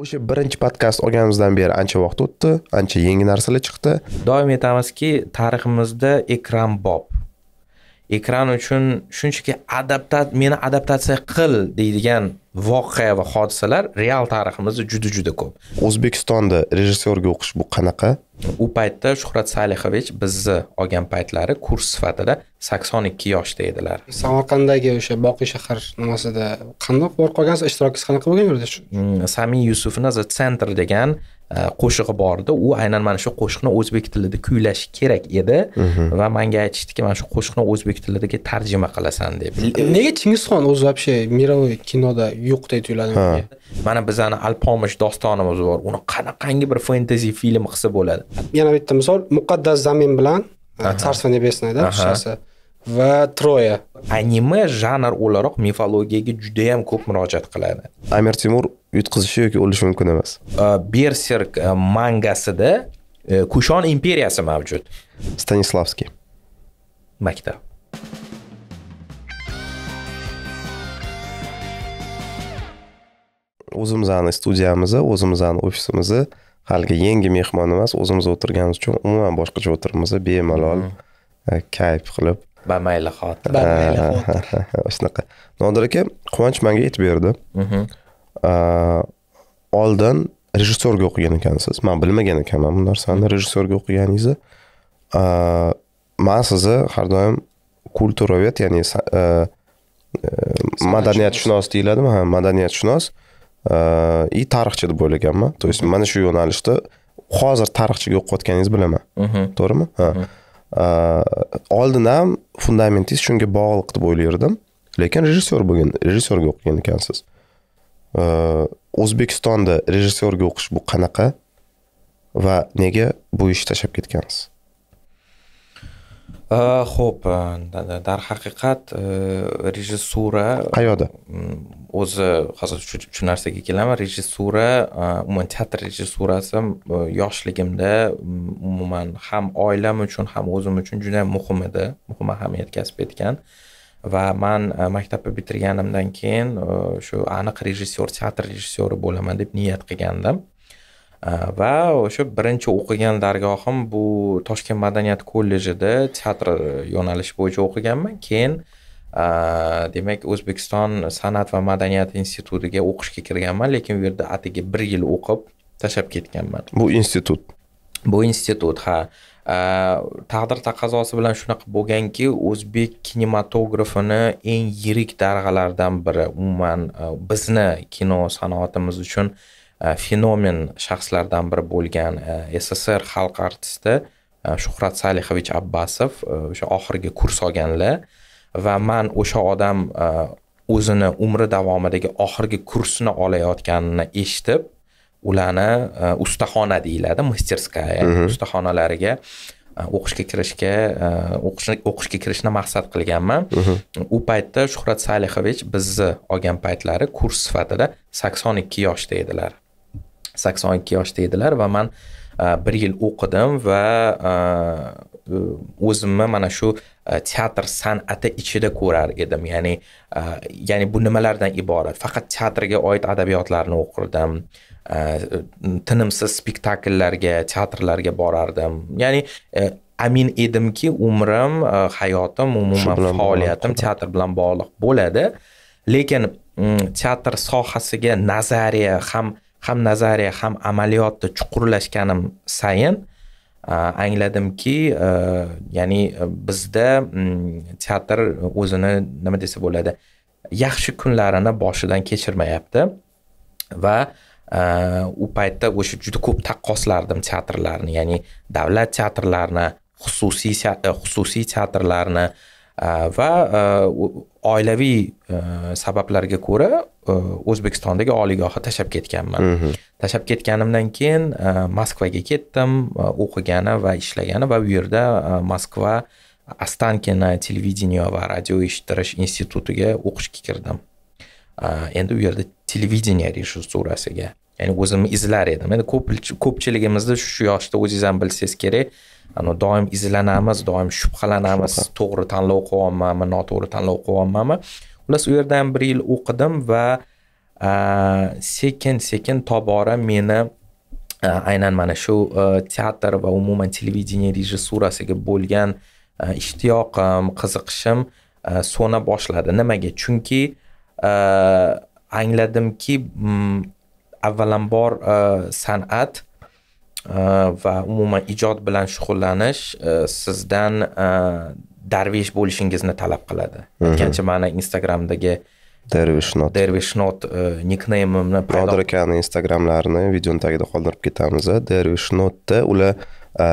o'sha birinchi podkast olganimizdan beri ancha vaqt o'tdi ancha yangi narsalar chiqdi doim aytamizki tariximizda ekran bob ekran uchun shunchaki adaptat meni adaptatsiya qil deydigan voqea va hodisalar real tariximizda juda juda ko'p o'zbekistonda rejissyorga o'qish bu qanaqa u paytda shuhrat salihovich bizni olgan paytlari kurs sifatida sakson ikki yoshda edilar samarqanddagi o'sha boqiy shahar nimasida qandoq borib qolgansiz ishtirokingiz qanaqa bo'lgan u yerda mm, samiy yusufni the center degan qo'shig'i bor edi u aynan mana shu qo'shiqni o'zbek tilida kuylash kerak edi mhm. va menga aytishdiki mana shu qo'shiqni o'zbek tiliga tarjima qilasan deb nega chingizxon o'zi вообще мировой kinoda yo'qdek tuyuladi menga mana bizani alpomish dostonimiz bor uni qanaqangi bir fentezi film qilsa bo'ladi yana bitta misol muqaddas zamin bilan царство небесное да va troya anime janr o'laroq mifologiyaga judayam ko'p murojaat qiladi amir temur yutqizishi yoki o'lishi mumkin emas э, berserk э, mangasida э, kushon imperiyasi mavjud stanislavskiy maktab o'zimizni studiyamizni o'zimizni ofisimizni haligi yangi mehmon emas o'zimiz o'tirganimiz uchun umuman boshqacha o'tiribmiz bemalol e, kayf qilib bamayli xotir bamayli xotir shunaqa nodir aka quvonch manga aytib berdi mhm. oldin rejissyorga o'qigan ekansiz man bilmagan ekanman bu narsani mhm. rejissyorga o'qiganingizni man sizni har doim kulturavet ya'ni madaniyatshunos deyiladimi ha madaniyatshunos и tarixchi deb o'ylaganman то mhm. есть mana shu yo'nalishda hozir tarixchiga o'qiyotganingizni bilaman to'g'rimi ha Э, oldin ham fundamentingiz shunga bog'liq deb o'ylardim lekin rejissyor bo'lgan rejissyorga o'qigan ekansiz э, o'zbekistonda rejissyorga o'qish bu qanaqa va nega bu ishni tashlab ketgansiz ho'p darhaqiqat rejissura qayoqda o'zi hozir shu narsaga kelaman rejissura umuman teatr rejissurasi э, yoshligimda umuman ham oilam uchun ham o'zim uchun juda muhim edi muhim ahamiyat kasb etgan va man e, maktabni bitirganimdan keyin e, shu aniq rejissyor teatr rejissyori bo'laman deb niyat qilgandim va o'sha birinchi o'qigan dargohim bu toshkent madaniyat kollejida teatr yo'nalishi bo'yicha o'qiganman keyin demak o'zbekiston san'at va madaniyat institutiga o'qishga kirganman lekin u yerda atigi bir yil o'qib tashlab ketganman bu institut bu institut ha taqdir taqozosi bilan shunaqa bo'lganki o'zbek kinematografini eng yirik darg'alaridan biri umuman bizni kino sanoatimiz uchun fenomen shaxslardan biri bo'lgan sssr xalq artisti shuhrat salihovich abbasov o'sha oxirgi kurs olganlar va man o'sha odam o'zini umri davomidagi oxirgi kursini olayotganini eshitib ularni ustaxona э, deyiladi мастерская ustaxonalariga э, э, o'qishga kirishga o'qishga kirishni maqsad qilganman u paytda shuhrat salihovich bizni olgan paytlari kurs sifatida sakson ikki yoshda edilar sakson ikki yoshda edilar va man e, bir yil o'qidim va e, o'zimni mana shu e, teatr san'ati ichida ko'rar edim ya'ni ya'ni bu nimalardan iborat faqat teatrga oid adabiyotlarni o'qirdim tinimsiz spektakllarga teatrlarga borardim ya'ni amin edimki umrim hayotim umuman faoliyatim teatr bilan bog'liq bo'ladi lekin mm, teatr sohasiga nazariya ham ham nazariya ham amaliyotni chuqurlashganim sayin angladimki ya'ni bizda mm, teatr o'zini nima desa bo'ladi yaxshi kunlarini boshidan kechirmayapti va u paytda o'sha juda ko'p taqqoslardim teatrlarni ya'ni davlat teatrlarini xususiy e, xususiy teatrlarni va oilaviy e, sabablarga ko'ra Э, o'zbekistondagi oliygohga tashlab ketganman mm -hmm. tashlab ketganimdan keyin э, moskvaga ketdim э, o'qigani va ishlagani va bu yerda moskva ostankini televideniya va radio eshittirish institutiga o'qishga kirdim endi u yerda televideniya rejissurasiga ya'ni o'zimni izlar edim endi ko'pchiligimizda shu yoshda o'zingiz ham bilsangiz kerak doim izlanamiz doim shubhalanamiz to'g'ri tanlov qilyapmanmi noto'g'ri tanlov qilyapmanmi xullas u yerda ham bir yil o'qidim va sekin sekin tobora meni aynan mana shu e, teatr va umuman televideniye rejissurasiga bo'lgan ishtiyoqim qiziqishim so'na boshladi nimaga chunki angladimki avvalambor e, san'at e, va umuman ijod bilan shug'ullanish sizdan darvesh bo'lishingizni talab qiladi aytgancha mhm. mani instagramdagi dervish not dervish not e, nikneymimni nodir akani instagramlarini videoni tagida qoldirib ketamiz dervish notda ular e,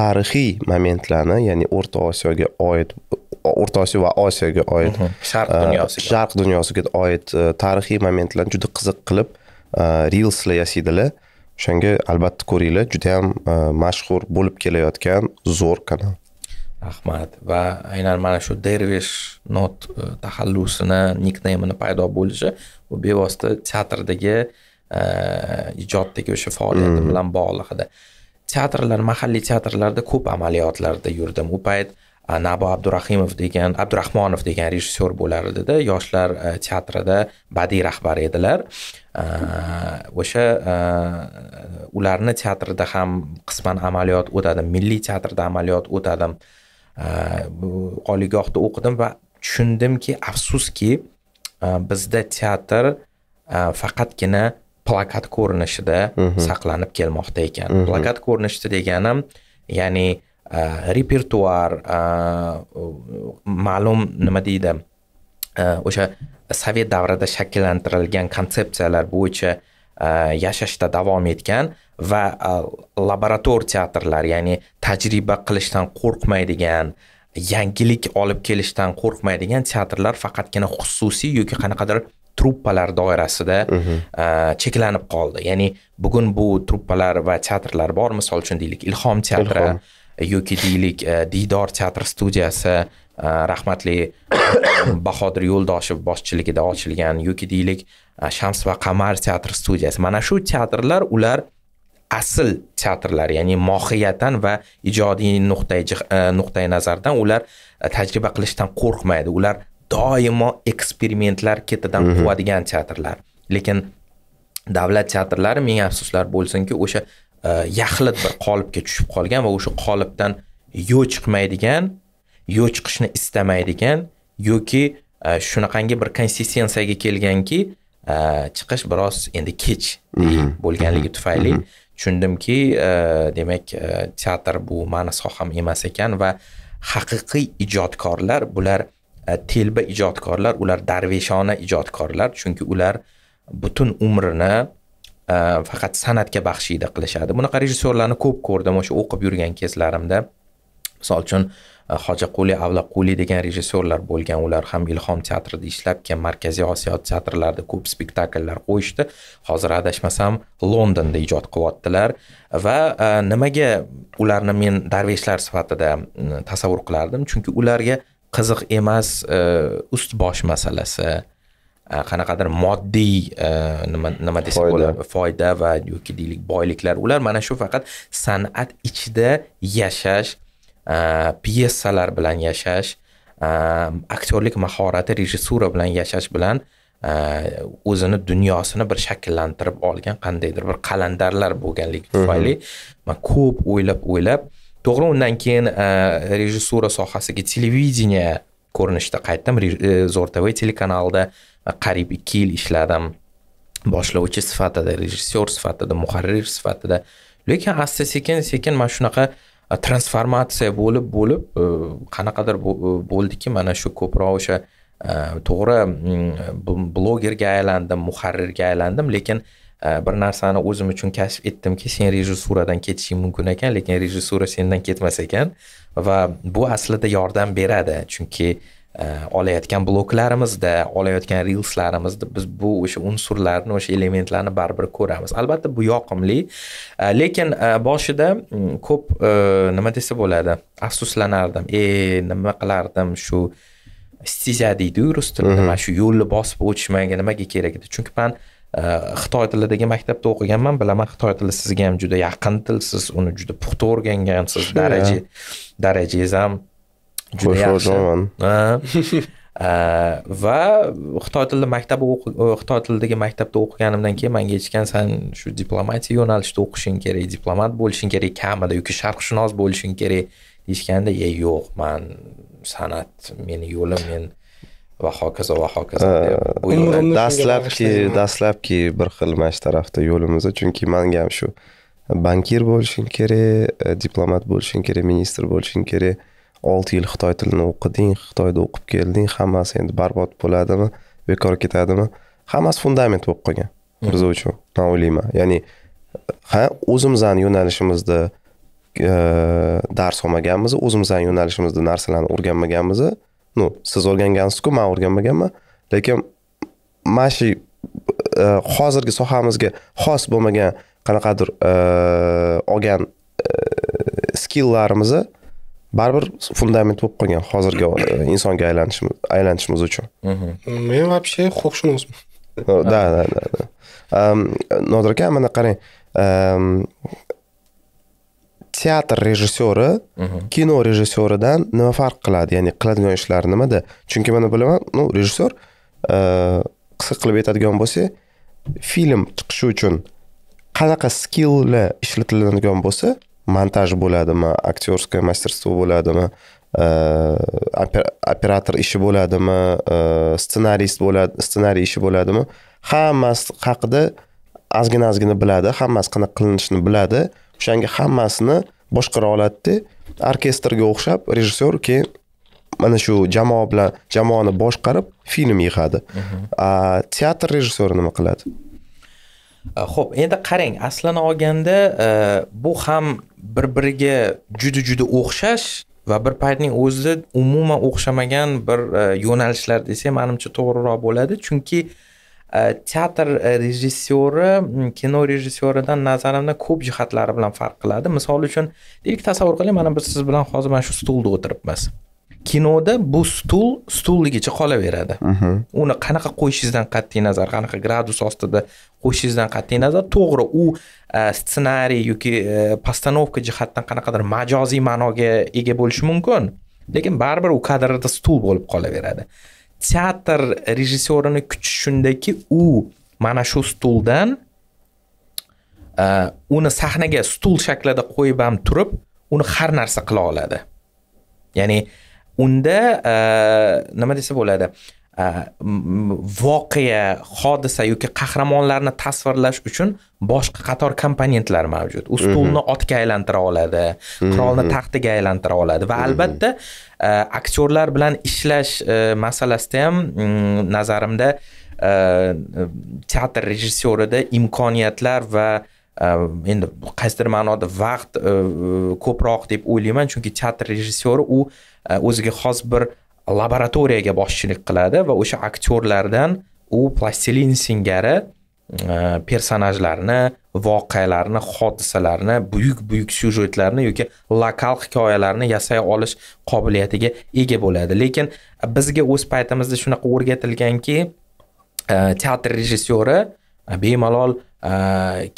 tarixiy momentlarni ya'ni o'rta osiyoga oid o'rta osiyo va osiyoga oid mhm. sharq e, dunyosiga sharq dunyosiga oid tarixiy momentlarni juda qiziq qilib reelslar yasaydilar o'shanga albatta ko'ringlar judayam mashhur bo'lib kelayotgan zo'r kanal rahmat va aynan mana shu dervish not e, taxallusini nikneymini paydo bo'lishi bu bevosita teatrdagi e, ijoddagi o'sha faoliyatim mm-hmm. bilan bog'liq edi teatrlar mahalliy teatrlarda ko'p amaliyotlarda yurdim u payt e, nabo abdurahimov degan abdurahmonov degan rejissyor bo'lar edida yoshlar teatrida badiiy rahbar edilar o'sha ularni teatrida ham qisman amaliyot o'tadim milliy teatrda amaliyot o'tadim oliygohda o'qidim va tushundimki afsuski e, bizda teatr e, faqatgina plakat ko'rinishida saqlanib kelmoqda ekan plakat ko'rinishida deganim ya'ni e, repertuar ma'lum nima deydi o'sha sovet davrida shakllantirilgan konsepsiyalar bo'yicha Э, yashashda davom etgan va laborator teatrlar ya'ni tajriba qilishdan qo'rqmaydigan yangilik olib kelishdan qo'rqmaydigan teatrlar faqatgina xususiy yoki qanaqadir truppalar doirasida e, cheklanib qoldi ya'ni bugun bu truppalar va teatrlar bor misol uchun deylik ilhom teatri yoki deylik e, diydor teatr studiyasi e, rahmatli bahodir yo'ldoshev boshchiligida ochilgan yoki deylik Э, shams va qamar teatr studiyasi mana shu teatrlar ular asl teatrlar ya'ni mohiyatan va ijodiy nuqtai e, nuqtai nazardan ular e, tajriba qilishdan qo'rqmaydi ular doimo eksperimentlar ketidan mhm. quvadigan teatrlar lekin davlat teatrlari ming afsuslar bo'lsinki o'sha e, yaxlit bir qolipga tushib qolgan va o'sha qolipdan yo'l chiqmaydigan yo'l chiqishni istamaydigan yoki shunaqangi bir konsistensiyaga kelganki chiqish biroz endi kech mhm. bo'lganligi mhm. tufayli mhm. tushundimki e, demak e, teatr bu mani soham emas ekan va haqiqiy ijodkorlar bular e, telba ijodkorlar ular darveshona ijodkorlar chunki ular butun umrini faqat san'atga baxshida qilishadi bunaqa rejissyorlarni ko'p ko'rdim o'sha o'qib yurgan kezlarimda misol uchun Э, hojiquli avlaquli degan rejissyorlar bo'lgan ular ham ilhom teatrida ishlab keyin markaziy osiyo teatrlarida ko'p spektakllar qo'yishdi hozir adashmasam londonda ijod qilyaptilar va e, nimaga ularni men darveshlar sifatida tasavvur qilardim chunki ularga qiziq emas e, ust bosh masalasi e, qanaqadir moddiy nima nima desak bo'ladi foyda va yoki deylik boyliklar ular mana shu faqat san'at ichida yashash pyesalar bilan yashash aktyorlik mahorati rejissura bilan yashash bilan o'zini dunyosini bir shakllantirib olgan qandaydir bir qalandarlar bo'lganligi tufayli man ko'p o'ylab o'ylab to'g'ri undan keyin rejissura sohasiga televideniya ko'rinishida qaytdim zo'r tv telekanalida qariyb ikki yil ishladim boshlovchi sifatida rejissyor sifatida muharrir sifatida lekin asta sekin sekin mana shunaqa transformatsiya bo'lib bo'lib э, qanaqadir э, bo'ldiki mana shu ko'proq o'sha э, to'g'ri blogerga aylandim muharrirga aylandim lekin bir narsani o'zim uchun kashf etdimki sen rejissuradan ketishing mumkin ekan lekin rejissura sendan ketmas ekan va bu aslida yordam beradi chunki uh, olayotgan bloklarimizda olayotgan reelslarimizda biz bu o'sha unsurlarni o'sha elementlarni baribir ko'ramiz albatta bu yoqimli lekin e, boshida mm, ko'p e, nima desa bo'ladi afsuslanardim e nima qilardim shu stiza deydiyu rus tilida mhm. mana shu yo'lni bosib o'tishmanga nimaga kerak edi chunki man e, xitoy tilidagi maktabda o'qiganman bilaman xitoy tili sizga ham juda yaqin til siz uni juda puxta o'rgangansiz daraja darajangiz ham juda yaxshi va xitoy tilida maktab e, xitoy tilidagi maktabda o'qiganimdan keyin manga aytishgan san shu diplomatiya yo'nalishida o'qishing kerak diplomat bo'lishing kerak kamida yoki sharqshunos bo'lishing kerak deyishganda e yo'q man san'at meni yo'lim men va hokazo va hokazo dastlabki dastlabki bir xil mana shu tarafda yo'limiz chunki manga ham shu bankir bo'lishing kerak e, diplomat bo'lishing kerak ministr bo'lishing kerak olti yil xitoy tilini o'qiding xitoyda o'qib kelding hammasi endi barbod bo'ladimi bekor ketadimi hammasi fundament bo'lib qolgan biz uchun man o'ylayman ya'ni ha o'zimizni yo'nalishimizda e, dars olmaganmiz o'zimizni yo'nalishimizda narsalarni o'rganmaganmiz ну siz o'rgangansizku man o'rganmaganman lekin mana shu e, hozirgi sohamizga xos bo'lmagan qanaqadir e, olgan skilllarimizni baribir fundament bo'lib qolgan hozirgi e, insonga aylanishimiz aylanishimiz uchun mhmm. men вообще huquqshunosman да да да nodir aka mana qarang ehm, teatr rejissyori mhmm. kino rejissyoridan nima farq qiladi ya'ni qiladigan ishlari nimada chunki mana bilaman ну rejissyor e, qisqa qilib aytadigan bo'lsa film chiqishi uchun qanaqa skilllar ishlatiladigan bo'lsa montaj bo'ladimi aktyorskое мастерство bo'ladimi operator э, ishi bo'ladimi ssenarist bo'ladi ssenariy ishi bo'ladimi hammasi haqida ozgina ozgina biladi hammasi qanaqa qilinishini biladi o'shanga hammasini boshqara oladida orkestrga o'xshab rejissyor keyin mana shu jamoa bilan jamoani boshqarib film yig'adi mhm. teatr rejissyori nima qiladi ho'p endi qarang aslini olganda e, bu ham bir biriga juda juda o'xshash va bir paytning o'zida umuman o'xshamagan bir e, yo'nalishlar desa manimcha to'g'riroq bo'ladi chunki e, teatr e, rejissyori kino rejissyoridan nazarimda ko'p jihatlari bilan farq qiladi misol uchun deylik tasavvur qiling mana biz siz bilan hozir mana shu stulda o'tiribmiz kinoda bu stul stulligicha qolaveradi mhm. uni qanaqa qo'yishingizdan qat'iy nazar qanaqa gradus ostida qo'yishingizdan qat'iy nazar to'g'ri u e, ssenariy yoki postanovka e, jihatdan qanaqadir majoziy ma'noga ega bo'lishi mumkin lekin baribir u kadrda stul bo'lib qolaveradi teatr rejissyorini kuchi shundaki u mana shu stuldan e, uni sahnaga stul shaklida qo'yib ham turib uni har narsa qila oladi ya'ni uh, unda e, nima desa bo'ladi e, voqea hodisa yoki qahramonlarni tasvirlash uchun boshqa qator komponentlar mavjud u stulni mhm. otga aylantira oladi mhm. qirolni taxtiga aylantira oladi va mhm. albatta e, aktyorlar bilan ishlash masalasida ham mm, nazarimda teatr rejissyorida imkoniyatlar va Ehm, endi qaysidir ma'noda vaqt e, e, ko'proq deb o'ylayman chunki teatr rejissyori u e, o'ziga xos bir laboratoriyaga boshchilik qiladi va o'sha aktyorlardan u plastilin singari personajlarni voqealarni hodisalarni buyuk buyuk syujetlarni yoki lokal hikoyalarni yasay olish qobiliyatiga ega bo'ladi lekin bizga o'z paytimizda shunaqa o'rgatilganki teatr rejissyori bemalol uh,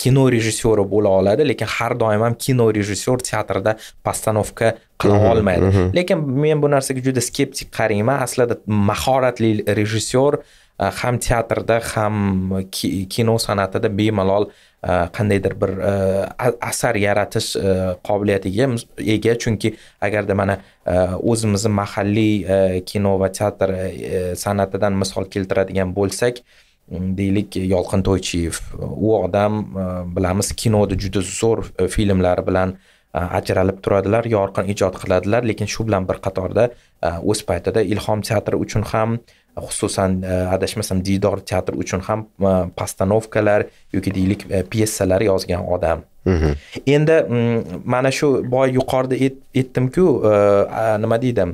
kino э, rejissyori bo'la oladi lekin har doim ham kino rejissyor teatrda postanovka qila olmaydi lekin men bu narsaga juda skeptik qarayman aslida mahoratli rejissyor э, ham teatrda ham kino san'atida bemalol э, qandaydir bir asar yaratish qobiliyatiga ega chunki agarda mana o'zimizni mahalliy kino va teatr san'atidan misol keltiradigan bo'lsak deylik yolqin to'ychiyev u odam e, bilamiz kinoda juda zo'r e, filmlar bilan e, ajralib turadilar yorqin ijod qiladilar lekin shu bilan bir qatorda o'z paytida ilhom teatri uchun ham xususan adashmasam diydor teatri uchun ham postanovkalar yoki deylik pyesalar yozgan odam mhm. endi mana shu boya yuqorida aytdimku nima deydi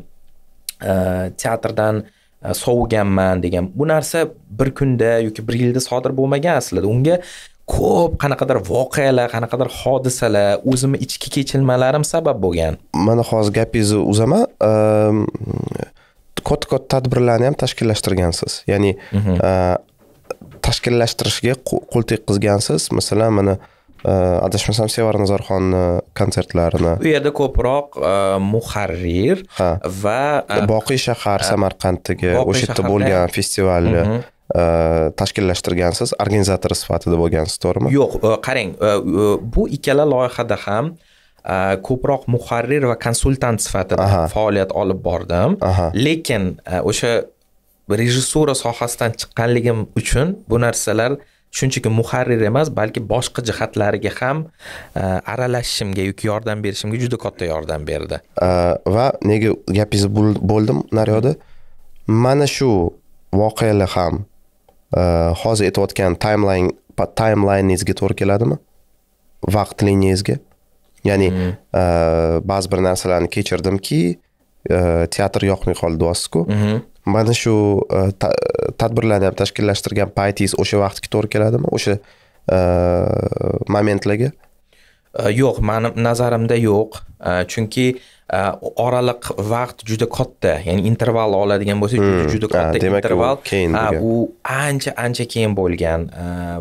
teatrdan E, sovuganman degan bu narsa bir kunda yoki bir yilda sodir bo'lmagan aslida unga ko'p qanaqadir voqealar qanaqadir hodisalar o'zimni ichki kechinmalarim sabab bo'lgan mana hozir gapingizni uzaman katta katta tadbirlarni ham tashkillashtirgansiz ya'ni mhm. e, tashkillashtirishga qo'l tekkizgansiz masalan mana adashmasam sevara nazarxonni konsertlarini u yerda ko'proq muharrir va boqiy shahar samarqanddagi o'sha yerda bo'lgan festivalni tashkillashtirgansiz organizator sifatida bo'lgansiz to'g'rimi yo'q э, qarang э, э, bu ikkala loyihada ham ko'proq muharrir va konsultant sifatida faoliyat olib bordim lekin e, o'sha rejissura sohasidan chiqqanligim uchun bu narsalar shunchaki muharrir emas balki boshqa jihatlariga ham e, aralashishimga yoki yordam berishimga juda katta yordam berdi e, va nega gapingizni bo'ldim naryoda mana shu voqealar ham e, hozir aytayotgan timeline taymlayningizga to'g'ri keladimi vaqt liniyangizga ya'ni mm-hmm. ba'zi bir narsalarni kechirdimki teatr yoqmay qoldi deyapsizku mm-hmm. mana shu e, tadbirlarni ham tashkillashtirgan paytingiz o'sha vaqtga to'g'ri keladimi o'sha e, momentlarga e, yo'q mani nazarimda yo'q chunki oraliq vaqt juda katta ya'ni interval oladigan bo'lsak juda hmm, katta interval u ancha ancha keyin bo'lgan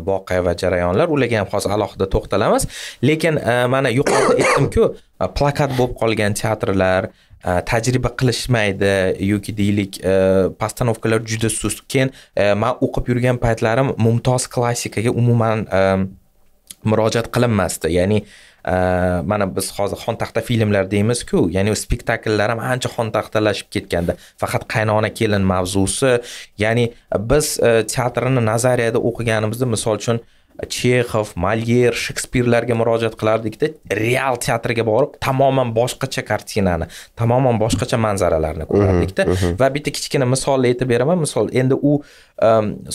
voqea va jarayonlar ularga ham hozir alohida to'xtalamiz lekin mana yuqorida aytdimku plakat bo'lib qolgan teatrlar Э, tajriba qilishmaydi yoki deylik postanovkalar э, juda sust keyin э, man o'qib yurgan paytlarim mumtoz klassikaga umuman murojaat qilinmasdi ya'ni mana biz hozir xontaxta filmlar deymizku ya'ni spektakllar ham ancha xontaxtalashib ketganda faqat qaynona kelin mavzusi ya'ni biz e, teatrni nazariyada o'qiganimizda misol uchun chexov malyer shekspirlarga murojaat qilardikda real teatrga borib tamoman boshqacha kartinani tamoman boshqacha manzaralarni ko'rardikda va bitta kichkina misolni aytib beraman misol endi u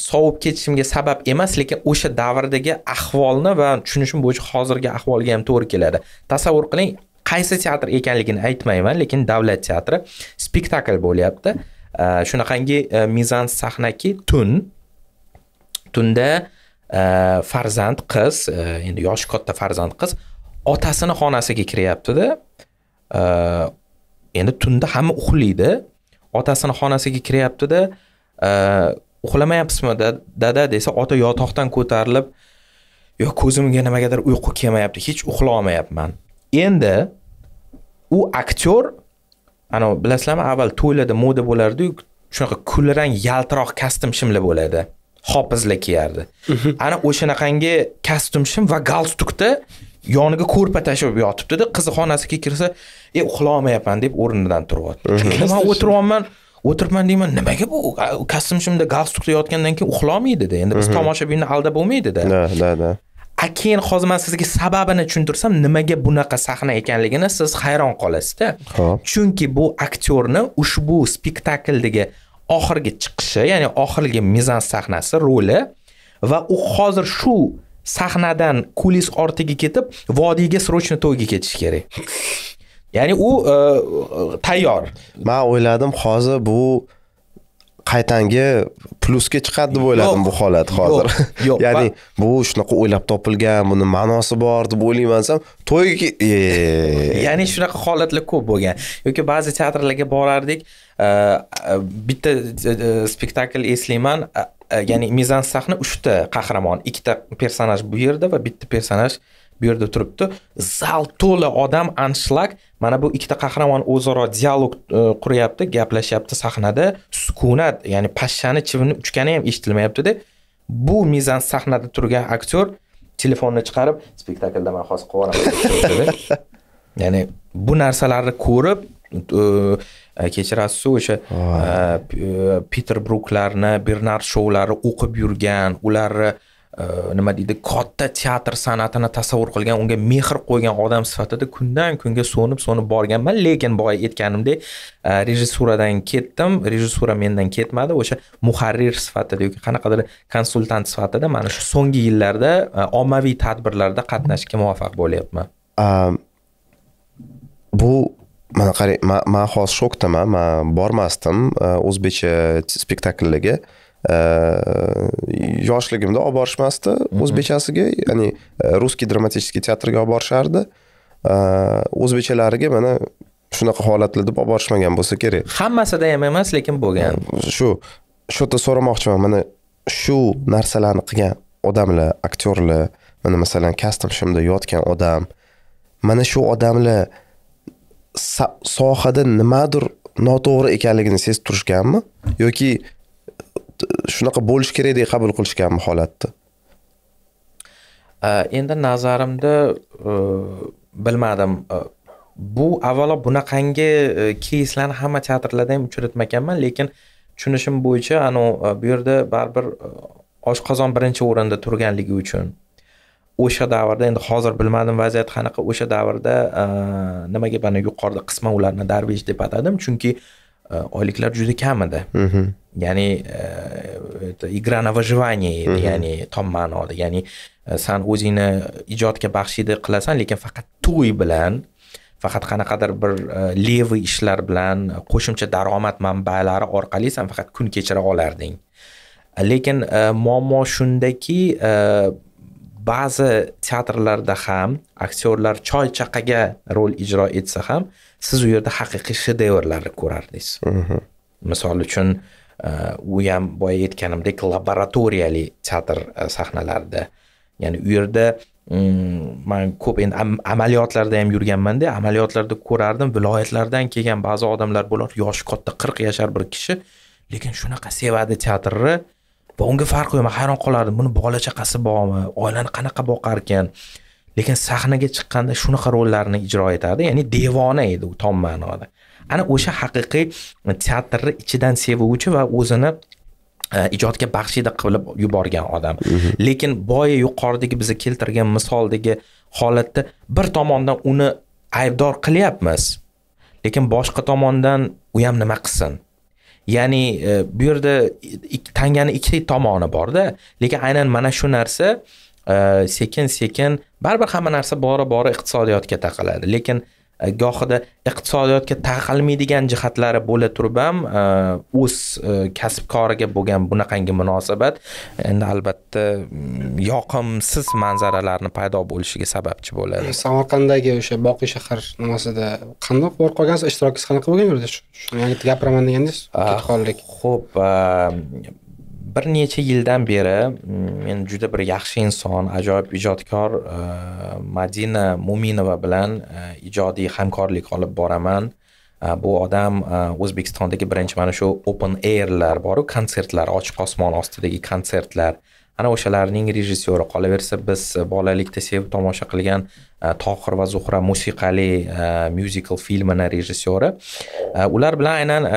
sovib ketishimga sabab emas lekin o'sha davrdagi ahvolni va tushunishim bo'yicha hozirgi ahvolga ham to'g'ri keladi tasavvur qiling qaysi teatr ekanligini aytmayman lekin davlat teatri spektakl bo'lyapti shunaqangi mizan sahnaki tun tunda Э, farzand qiz э, endi yoshi katta farzand qiz otasini xonasiga kiryaptida э, endi tunda hamma uxlaydi otasini xonasiga kiryaptida uxlamayapsizmi dada desa ota yotoqdan ko'tarilib yo ko'zimga nimagadir uyqu kelmayapti hech uxla olmayapman endi u aktyor anavi bilasizlarmi avval to'ylarda moda bo'lardiyu shunaqa kulrang yaltiroq kostyum shimli bo'ladi hopizlar kiyardi mhm. ana o'shanaqangi kostyum shim va galstukda yoniga ko'rpa tashlab yotibdida qizi xonasiga kirsa e uxlolmayapman deb o'rnidan turyapti mhm. chunki man o'tiryapman o'tiribman deyman nimaga bu kostyum shimda galstukda yotgandan keyin uxlolmaydida endi biz mhm. tomoshabinni aldab bo'lmaydida да да да a keyin hozir man sizga sababini tushuntirsam nimaga bunaqa sahna ekanligini siz hayron qolasizda chunki bu aktyorni ushbu spektakldagi oxirgi chiqishi ya'ni oxirgi mizan sahnasi roli va u hozir shu sahnadan kulis ortiga ketib vodiyga срочно to'yga ketishi kerak ya'ni u e, tayyor man o'yladim hozir bu qaytangi plusga chiqadi deb o'yladim bu holat hozir yo'q ya'ni bu shunaqa o'ylab topilgan buni ma'nosi bor deb o'ylayman desam to'yga ya'ni shunaqa holatlar ko'p bo'lgan yoki ba'zi teatrlarga borardik bitta spektakl eslayman ya'ni mizan sahna uchta qahramon ikkita personaj bu yerda va bitta personaj bu yerda turibdi zal to'la odam anshlag mana bu ikkita qahramon o'zaro dialog e, quryapti gaplashyapti sahnada sukunat ya'ni pashshani chivini uchgani ham eshitilmayaptida bu mizan sahnada turgan aktyor telefonni chiqarib spektaklda man hozir yuboraman ya'ni bu narsalarni ko'rib e, Э, kechirasiz o'sha э, piter э, bruklarni bernard shoularni o'qib yurgan ularni e, nima deydi katta teatr san'atini tasavvur qilgan unga mehr qo'ygan odam sifatida kundan kunga so'nib so'nib borganman lekin boya aytganimdek e, rejissuradan ketdim rejissura mendan ketmadi o'sha muharrir sifatida yoki qanaqadir konsultant sifatida mana shu so'nggi yillarda e, ommaviy tadbirlarda qatnashishga muvaffaq bo'lyapman bu mana qarang man hozir shokdaman man bormasdim e, o'zbekcha spektakllarga e, yoshligimda olib borishmasdi mhm. o'zbekchasiga ya'ni русский e, драматический teatrga olib borishardi o'zbekchalariga mana shunaqa holatlar deb olib borishmagan bo'lsa kerak hammasida ham emas lekin bo'lgan shu shu yerda so'ramoqchiman mana shu narsalarni qilgan odamlar aktyorlar mana masalan kastim shimda yotgan odam mana shu odamlar sohada nimadir noto'g'ri ekanligini sezib turishganmi yoki e, shunaqa bo'lishi kerak deb qabul qilishganmi holatni endi nazarimda e, bilmadim e, bu avvalo bunaqangi keyslarni hamma teatrlarda ham uchratmaganman lekin tushunishim bo'yicha anavi bu yerda baribir oshqozon birinchi o'rinda turganligi uchun o'sha davrda endi hozir bilmadim vaziyat qanaqa o'sha davrda e, nimaga mana yuqorida qisman ularni darvej deb atadim chunki e, oyliklar juda kam edi mhm. ya'ni это игра на выживание edi ya'ni tom ma'noda ya'ni e, san o'zingni ijodga baxshida qilasan lekin faqat to'y bilan faqat qanaqadir bir levi ishlar bilan qo'shimcha daromad manbalari orqali san faqat kun kechira olarding lekin muammo shundaki ba'zi teatrlarda ham aktyorlar choy chaqaga rol ijro etsa ham siz u yerda haqiqiy shedevrlarni ko'rardingiz mhm. misol uchun e, u ham boya aytganimdek laboratoriyali teatr e, sahnalarida ya'ni u yerda mm, man ko'p endi amaliyotlarda ham yurganmanda amaliyotlarda ko'rardim viloyatlardan kelgan ba'zi odamlar bo'lar yoshi katta qirq yashar bir kishi lekin shunaqa sevadi teatrni va unga farq yo'q man hayron qolardim buni bola chaqasi bormi oilani qanaqa boqarkan lekin sahnaga chiqqanda shunaqa rollarni ijro etardi ya'ni devona edi u tom ma'noda ana o'sha haqiqiy teatrni ichidan sevuvchi va o'zini e, ijodga baxshida qilib yuborgan odam mhm. lekin boya yuqoridagi biza keltirgan misoldagi holatda bir tomondan uni aybdor qilyapmiz lekin boshqa tomondan u ham nima qilsin ya'ni e, bu yerda tangani ikki tomoni borda lekin aynan mana shu narsa e, sekin sekin baribir hamma narsa bora bora iqtisodiyotga taqaladi lekin E, gohida iqtisodiyotga taqalmaydigan jihatlari bo'la turib ham e, o'z e, kasbkoriga bo'lgan bunaqangi munosabat endi albatta mm, yoqimsiz manzaralarni paydo bo'lishiga sababchi bo'ladi samarqanddagi o'sha boqiy shahar nimasida qandoq bo'lib qolgansiz ishtirokingiz qanaqa bo'lgan u yerda shuni gapiraman degandingiz ah, ketib qoldik ho'p bir necha yildan beri mm, men juda bir yaxshi inson ajoyib ijodkor uh, madina mo'minova bilan uh, ijodiy hamkorlik olib boraman uh, bu odam o'zbekistondagi birinchi mana shu open airlar boru konsertlar ochiq osmon ostidagi konsertlar ana o'shalarning rejissyori qolaversa biz e, bolalikda sevib tomosha qilgan e, tohir va zuhra musiqali e, myuzikl filmini rejissyori ular bilan aynan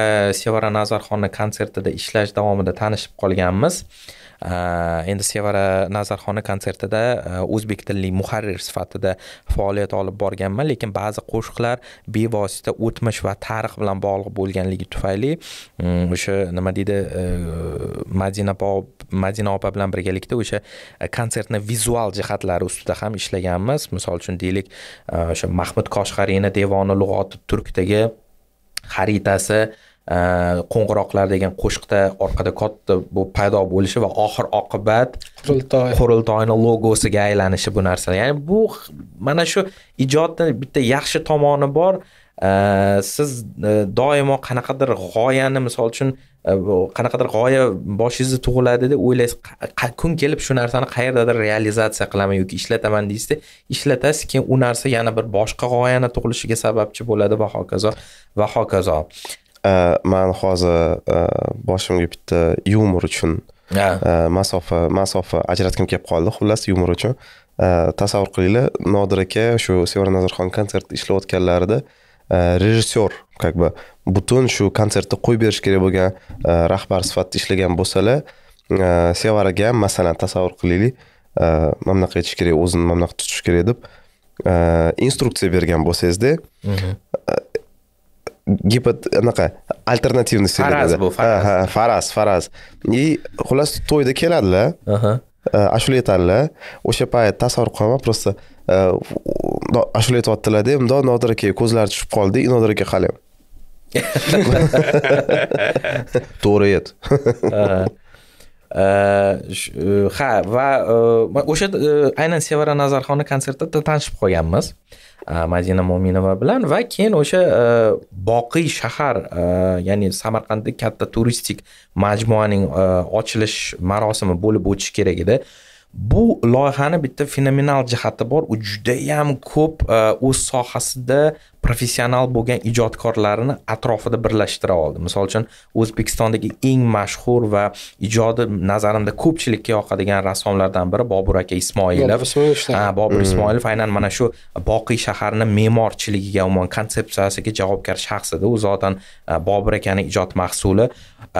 sevara nazarxonni konsertida ishlash davomida tanishib qolganmiz endi sevara nazarxoni konsertida e, o'zbek tilli muharrir sifatida faoliyat olib borganman lekin ba'zi qo'shiqlar bevosita o'tmish va tarix bilan bog'liq bo'lganligi tufayli mm, o'sha nima deydi e, madina opa madina opa bilan birgalikda o'sha e, konsertni vizual jihatlari ustida ham ishlaganmiz misol uchun deylik o'sha mahmud koshg'ariyni devoni lug'oti turkdagi xaritasi qo'ng'iroqlar degan qo'shiqda orqada katta bu paydo bo'lishi va oxir oqibat qurultoy qurultoyni logosiga aylanishi bu narsa ya'ni bu mana shu ijodni bitta yaxshi tomoni bor siz e, doimo qanaqadir g'oyani misol uchun e, qanaqadir g'oya boshingizda tug'iladi deb o'ylaysiz kun kelib shu narsani qayerdadir realizatsiya qilaman yoki ishlataman deysizda ishlatasiz keyin u narsa yana bir boshqa g'oyani tug'ilishiga sababchi bo'ladi va hokazo va hokazo Э, man hozir э, boshimga bitta yumor uchun э, masofa masofa ajratgim kelib qoldi xullas yumor uchun tasavvur qilinglar nodir aka shu sevara nazarxon konsertni ishlayotganlarida rejissyor как бы butun shu konsertni qo'yib berish kerak bo'lgan rahbar sifatida ishlagan bo'lsalar sevaraga ham masalan tasavvur qilaylik mana bunaqa aytish kerak o'zini mana bunaqa tutish kerak deb instruksiya bergan bo'lsangizda mhm. гипот anaqa alternativniy faraz bu faraz faraz faraz и xullas to'yda keladilar ashula aytadilar o'sha payt tasavvur qilaman просто ashula aytyaptilarda imdo nodir aka ko'zlari tushib qoldi и nodir aka qarayman to'g'ri ayt ha va o'sha aynan sevara nazarxonni konsertida tanishib qolganmiz madina mo'minova bilan va keyin o'sha boqiy shahar ya'ni samarqandda katta turistik majmuaning ochilish marosimi bo'lib o'tishi kerak edi bu loyihani bitta fenomenal jihati bor u judayam ko'p o'z sohasida professional bo'lgan ijodkorlarni atrofida birlashtira oldi misol uchun o'zbekistondagi eng mashhur va ijodi nazarimda ko'pchilikka yoqadigan rassomlardan biri bobur aka ismoilov bobur ismoilov hmm. aynan mana shu boqiy shaharni me'morchiligiga umuman konsepsiyasiga javobgar shaxs edi u zotan e, bobur akani ijod mahsuli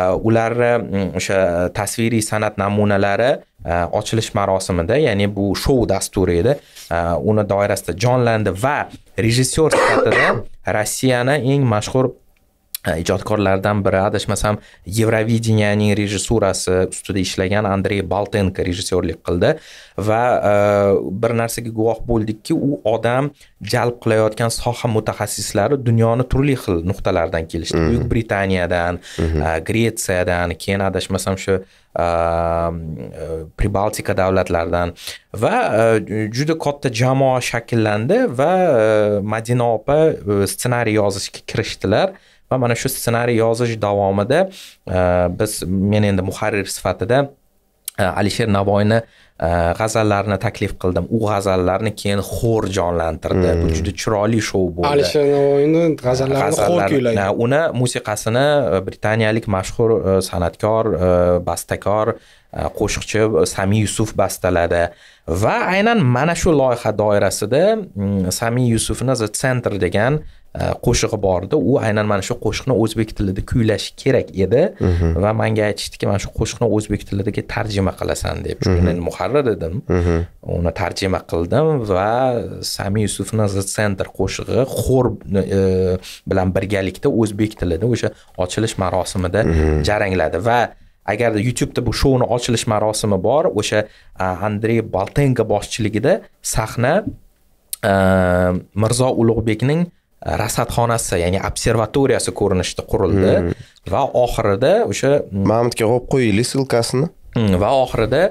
e, ularni mm, o'sha tasviriy san'at namunalari Э, ochilish marosimida ya'ni bu shou dasturi edi э, uni doirasida jonlandi va rejissyor sifatida rossiyani eng mashhur Э, ijodkorlardan biri adashmasam yevrovideniyaning rejissurasi ustida ishlagan andrey baltenko rejissyorlik qildi va e, bir narsaga guvoh bo'ldikki u odam jalb qilayotgan soha mutaxassislari dunyoni turli xil nuqtalaridan kelishdi mm-hmm. buyuk britaniyadan mm-hmm. e, gretsiyadan keyin adashmasam shu e, pribaltika davlatlaridan va juda katta jamoa shakllandi va madina opa ssenariy yozishga kirishdilar va mana shu ssenariy yozish davomida e, biz men endi muharrir sifatida e, alisher navoiyni e, g'azallarini taklif qildim u g'azallarni keyin xor jonlantirdi bu hmm. juda chiroyli shou bo'ldi alisher navoiyni g'azallarini xor uni musiqasini britaniyalik mashhur san'atkor bastakor qo'shiqchi sami yusuf bastaladi va aynan mana shu loyiha doirasida sami yusufni the center degan qo'shig'i bor edi u aynan mana shu qo'shiqni o'zbek tilida kuylashi kerak edi mhm. va manga aytishdiki mana shu qo'shiqni o'zbek tiliga tarjima qilasan deb mhm. men muharrir edim mhm. uni tarjima qildim va sami yusufni center qo'shig'i xor e, bilan birgalikda o'zbek tilida o'sha ochilish marosimida jarangladi va agarda youtubeda bu shouni ochilish marosimi bor o'sha andrey boltenko boshchiligida sahna e, mirzo ulug'bekning rasadxonasi ya'ni observatoriyasi ko'rinishida qurildi hmm. va oxirida o'sha mm, mamutga qo'yib qo'yaylik ссылкасini mm, va oxirida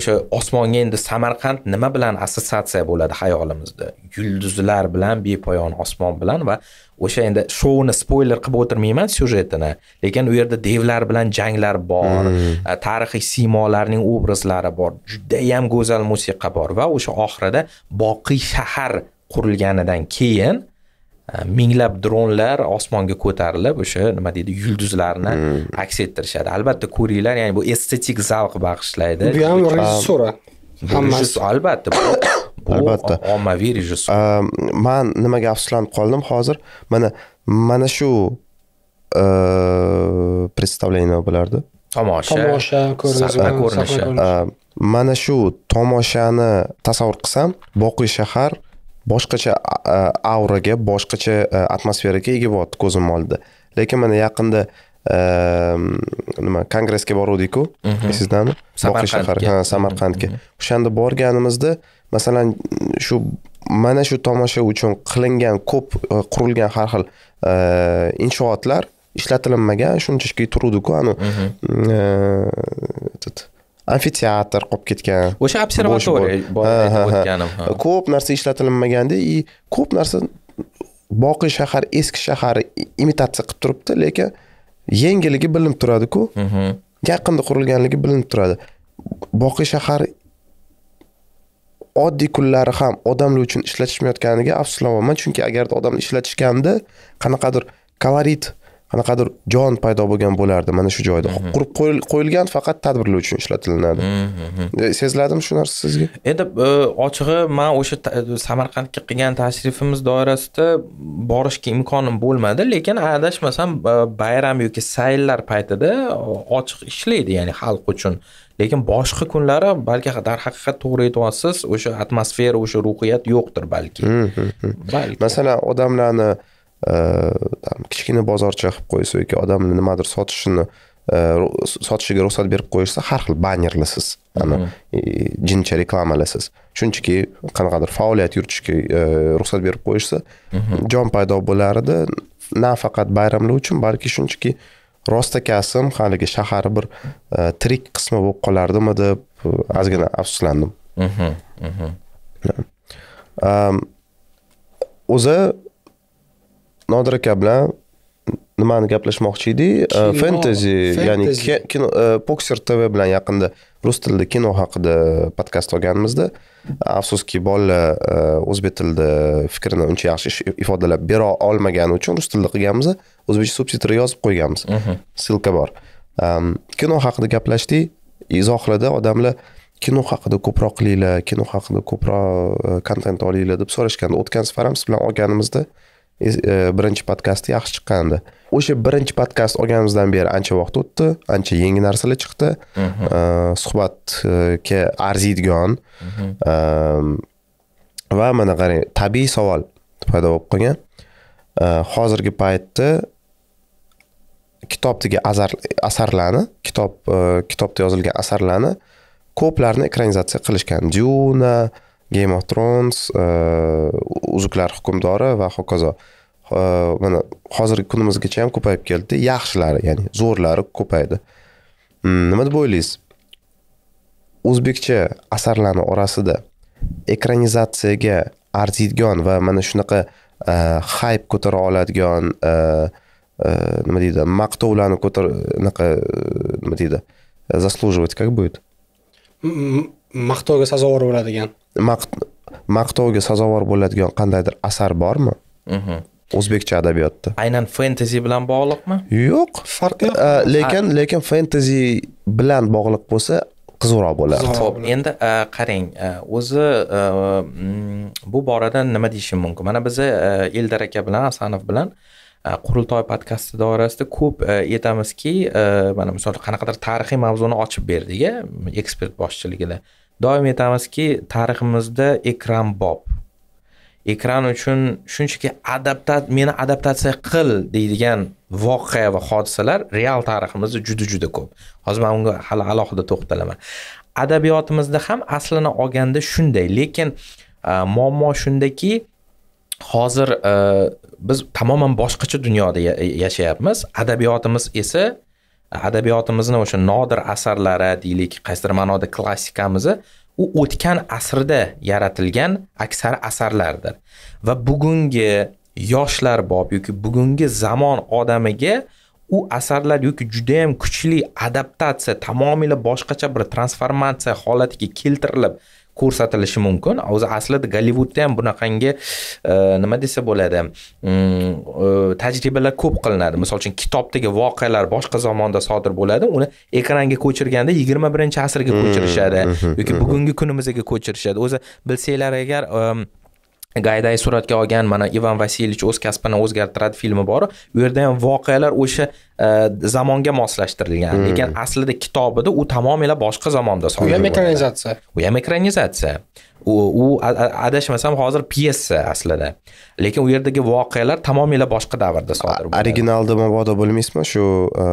o'sha osmonga endi samarqand nima bilan assotsiatsiya bo'ladi xayolimizda yulduzlar bilan bepoyon osmon bilan va o'sha endi shouni spoyler qilib o'tirmayman syujetini lekin u yerda devlar bilan janglar bor hmm. tarixiy siymolarning obrazlari bor judayam go'zal musiqa bor va o'sha oxirida boqiy shahar qurilganidan keyin Э, minglab dronlar osmonga ko'tarilib o'sha nima deydi yulduzlarni hmm. aks ettirishadi albatta ko'ringlar ya'ni bu estetik zavq bag'ishlaydi bu ham rejissura hammasi albatta bu albatta ommaviy rejissura man nimaga afsuslanib qoldim hozir mana mana shu представление e, bo'lardi tomosha tomosha sahna ko'rinishi mana shu tomoshani tasavvur qilsam boqiy shahar boshqacha auraga boshqacha e, atmosferaga ega bo'lyapti ko'zimni oldida lekin mana yaqinda e, nima kongressga boruvdikku mhm. esizdami boqiy shahar ha samarqandga mhm. o'shanda borganimizda masalan shu mana shu tomosha uchun qilingan ko'p e, qurilgan har xil inshootlar ishlatilinmagan shunchaki turuvdiku anavi mhm. amfiteatr qolib ketgan o'sha observatoriya ko'p narsa ishlatilmaganda и ko'p narsa boqiy shahar eski shahar imitatsiya qilib turibdi lekin yengiligi bilinib turadiku mhm. yaqinda qurilganligi bilinib turadi boqiy shahar oddiy kunlari ham odamlar uchun ishlatishmayotganiga afsuslanyapman chunki agarda odamlar ishlatishganda qanaqadir kolorit qanaqadir jon paydo bo'lgan bo'lardi mana shu joyda mhm. qurib qo'yilgan faqat tadbirlar uchun ishlatilinadi mhm, mhm. e, sezladimi shu narsa sizga endi e, ochig'i man o'sha samarqandga qilgan tashrifimiz doirasida borishga imkonim bo'lmadi lekin adashmasam e, bayram yoki sayllar paytida ochiq ishlaydi ya'ni xalq uchun lekin boshqa kunlari balki darhaqiqat to'g'ri aytyapsiz o'sha atmosfera o'sha ruhiyat yo'qdir balki balki masalan odamlarni Э, kichkina bozorcha qilib qo'ysa yoki odamni nimadir sotishini э, sotishiga ruxsat berib qo'yishsa har xil bannerlisiz ana jincha reklamalaysiz shunchaki qanaqadir faoliyat yuritishga э, ruxsat berib qo'yishsa jon paydo bo'lar edi nafaqat bayramlar uchun balki shunchaki rosta rostakasm haligi shahar bir tirik qismi bo'lib qolardimi deb ozgina afsuslandim o'zi nodir aka bilan nimani gaplashmoqchi edik fentezi ya'ni kino pokser e, tv bilan yaqinda rus tilida kino haqida podkast olganimizda afsuski bolalar e, o'zbek tilida fikrini uncha yaxshi ifodalab bera olmagani uchun rus tilida qilganmiz o'zbekcha subtitr yozib qo'yganmiz ссылка mhm. bor kino haqida gaplashdik izohlarda odamlar kino haqida ko'proq qilinglar kino haqida ko'proq kontent e, olinglar deb so'rashganda o'tgan safar ham siz bilan olganimizda Э, birinchi podkasti yaxshi chiqqandi o'sha birinchi podkast olganimizdan beri ancha vaqt o'tdi ancha yangi narsalar chiqdi mhm. э, suhbatga arziydigan mhm. va mana qarang tabiiy savol paydo bo'lib qolgan э, hozirgi paytda kitobdagi asarlarni kitob kitobda yozilgan asarlarni ko'plarini ekranizatsiya qilishgan dyuna game of thrones e, uzuklar hukmdori va hokazo mana hozirgi kunimizgacha ham ko'payib keldi yaxshilari ya'ni zo'rlari ko'paydi hmm, nima deb o'ylaysiz o'zbekcha asarlarni orasida ekranizatsiyaga arziydigan va mana shunaqa e, hayp ko'tara oladigan e, nima deydi maqtovlarni ko'tar anaqa nima deydi заслуживать как будет maqtovga sazovor bo'ladigan maqtovga sazovor bo'ladigan qandaydir asar bormi mhm. o'zbekcha adabiyotda aynan fentezi bilan bog'liqmi yo'q farqi e, yo'q e, lekin lekin fentezi bilan bog'liq bo'lsa qiziqroq bo'ladi ho'p endi e, qarang o'zi mm, bu borada nima deyishim mumkin mana biza eldar aka bilan asanov bilan qurultoy podkasti doirasida ko'p aytamizki mana misol qanaqadir tarixiy mavzuni ochib berdik ekspert boshchiligida doim aytamizki tariximizda ekran bob ekran uchun shunchaki adaptat meni adaptatsiya qil deydigan voqea va hodisalar real tariximizda juda juda ko'p hozir man unga hali alohida to'xtalaman adabiyotimizda ham aslini olganda shunday lekin e, muammo shundaki hozir e, biz tamoman boshqacha dunyoda yashayapmiz adabiyotimiz esa adabiyotimizni o'sha nodir asarlari deylik qaysidir ma'noda klassikamizni u o'tgan asrda yaratilgan aksar asarlardir va bugungi yoshlar bob yoki bugungi zamon odamiga u asarlar yoki judayam kuchli adaptatsiya tamomila boshqacha bir transformatsiya holatiga keltirilib ko'rsatilishi mumkin o'zi aslida gollivudda ham bunaqangi e, nima desa bo'ladi mm, e, tajribalar ko'p qilinadi misol uchun kitobdagi voqealar boshqa zamonda sodir bo'ladi uni ekranga ko'chirganda yigirma birinchi asrga hmm, ko'chirishadi hmm, hmm, yoki bugungi kunimizga ko'chirishadi o'zi bilsanglar agar gayday suratga olgan mana ivan vasilyevich o'z kasbini o'zgartiradi filmi bor u yerda ham voqealar o'sha e, zamonga moslashtirilgan hmm. lekin aslida kitobida u tamomila boshqa zamonda u ham ekranizatsiya u ham ekranizatsiya u u adashmasam hozir pyesa aslida lekin u yerdagi voqealar tamomila boshqa davrda sodir bo'lgan originalda mabodo bilmaysizmi shu e,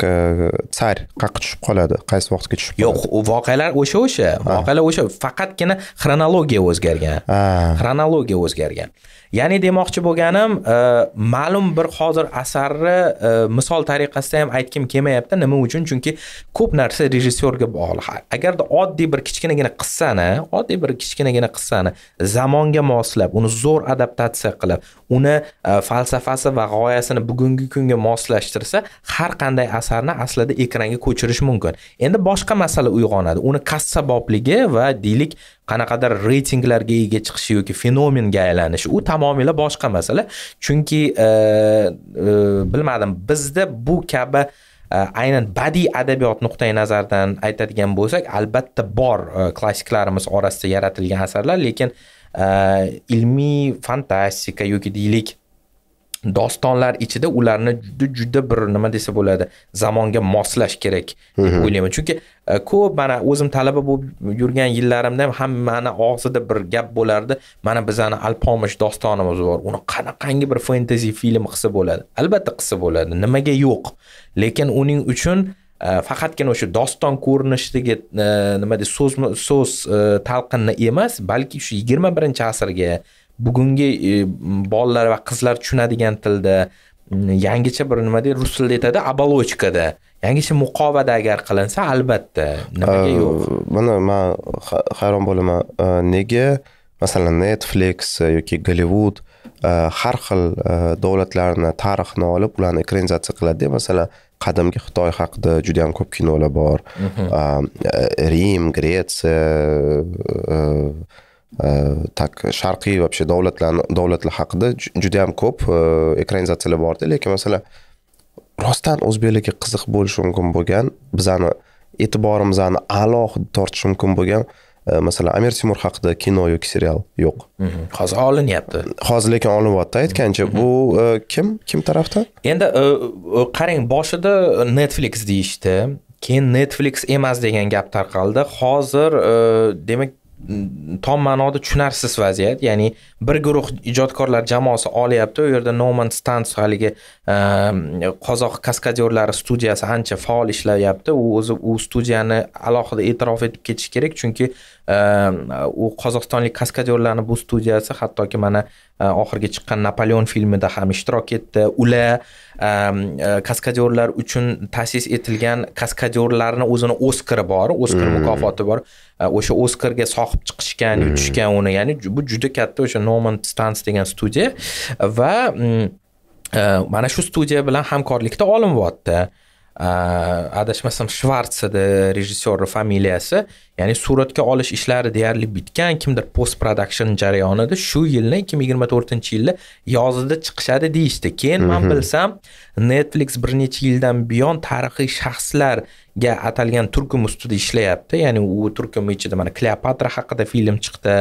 Э, царь qayerga tushib qoladi qaysi vaqtga tushib yo'q voqealar o'sha o'sha voqealar o'sha faqatgina xronologiya o'zgargan xronologiya o'zgargan ya'ni demoqchi bo'lganim e, ma'lum bir hozir asarni e, misol tariqasida ham aytgim kelmayapti nima uchun chunki ko'p narsa rejissyorga bog'liq agarda oddiy bir kichkinagina qissani oddiy bir kichkinagina qissani zamonga moslab uni zo'r adaptatsiya qilib uni e, falsafasi va g'oyasini bugungi kunga moslashtirsa har qanday asarni aslida ekranga ko'chirish mumkin endi boshqa masala uyg'onadi uni kassabobligi va deylik qanaqadir reytinglarga ega chiqishi yoki fenomenga aylanishi u tamomila boshqa masala chunki e, e, bilmadim bizda bu kabi e, aynan badiiy adabiyot nuqtai nazaridan aytadigan bo'lsak albatta bor e, klassiklarimiz orasida yaratilgan asarlar lekin e, ilmiy fantastika yoki deylik dostonlar ichida ularni juda juda bir nima desa bo'ladi zamonga moslash kerak deb mhm. o'ylayman chunki e, ko'p mana o'zim talaba bo'lib yurgan yillarimda ham hammani og'zida bir gap bo'lardi mana bizani alpomish dostonimiz bor uni qanaqangi bir fentezi film qilsa bo'ladi albatta qilsa bo'ladi nimaga yo'q lekin uning uchun e, faqatgina o'sha doston ko'rinishidagi e, nima deydi so'z so'z talqinni emas balki shu yigirma birinchi asrga bugungi e, bolalar va qizlar tushunadigan tilda mm, yangicha bir nima deydi rus tilida aytadi оболочкада yangicha muqovada agar qilinsa albatta nimaga yo'q buni man hayron bo'laman nega masalan netflix e, yoki gollivud e, har xil davlatlarni tarixini olib ularni ekranizatsiya qiladida masalan qadimgi xitoy haqida juda yam ko'p kinolar bor mhm. rim gretsiya Э, так sharqiy вообще davlatlarni davlatlar haqida juda yam ko'p ekranizatsiyalar borda lekin masalan rostdan o'zbeklarga qiziq bo'lishi mumkin bo'lgan bizani e'tiborimizni alohida tortishi mumkin bo'lgan masalan amir temur haqida kino yoki serial yo'q hozir olinyapti hozir lekin olinyapti aytgancha bu kim kim tarafdan endi qarang boshida netflix deyishdi keyin netflix emas degan gap tarqaldi hozir demak tom ma'noda tushunarsiz vaziyat ya'ni bir guruh ijodkorlar jamoasi olyapti u yerda noman stans haligi ehm, qozoq kaskadyorlari studiyasi ancha faol ishlayapti u o'zi u studiyani alohida e'tirof etib ketish kerak chunki u qozog'istonlik kaskadyorlarni bu studiyasi hattoki mana oxirgi chiqqan napoleon filmida ham ishtirok etdi ular kaskadyorlar uchun ta'sis etilgan kaskadyorlarni o'zini oskari bor oskar mukofoti bor o'sha oskarga sohib chiqishgan yutishgan uni ya'ni bu juda katta o'sha noman stans degan studiya va mana shu studiya bilan hamkorlikda olinyapti adashmasam shvars rejissyorni familiyasi ya'ni suratga olish ishlari deyarli bitgan kimdir post production jarayonida shu yilni ikki ming yigirma to'rtinchi yilni yozida chiqishadi deyishdi keyin man mhm. bilsam netflix bir necha yildan buyon tarixiy shaxslarga atalgan turkum ustida ishlayapti ya'ni u turkum ichida mana kleopatra haqida film chiqdi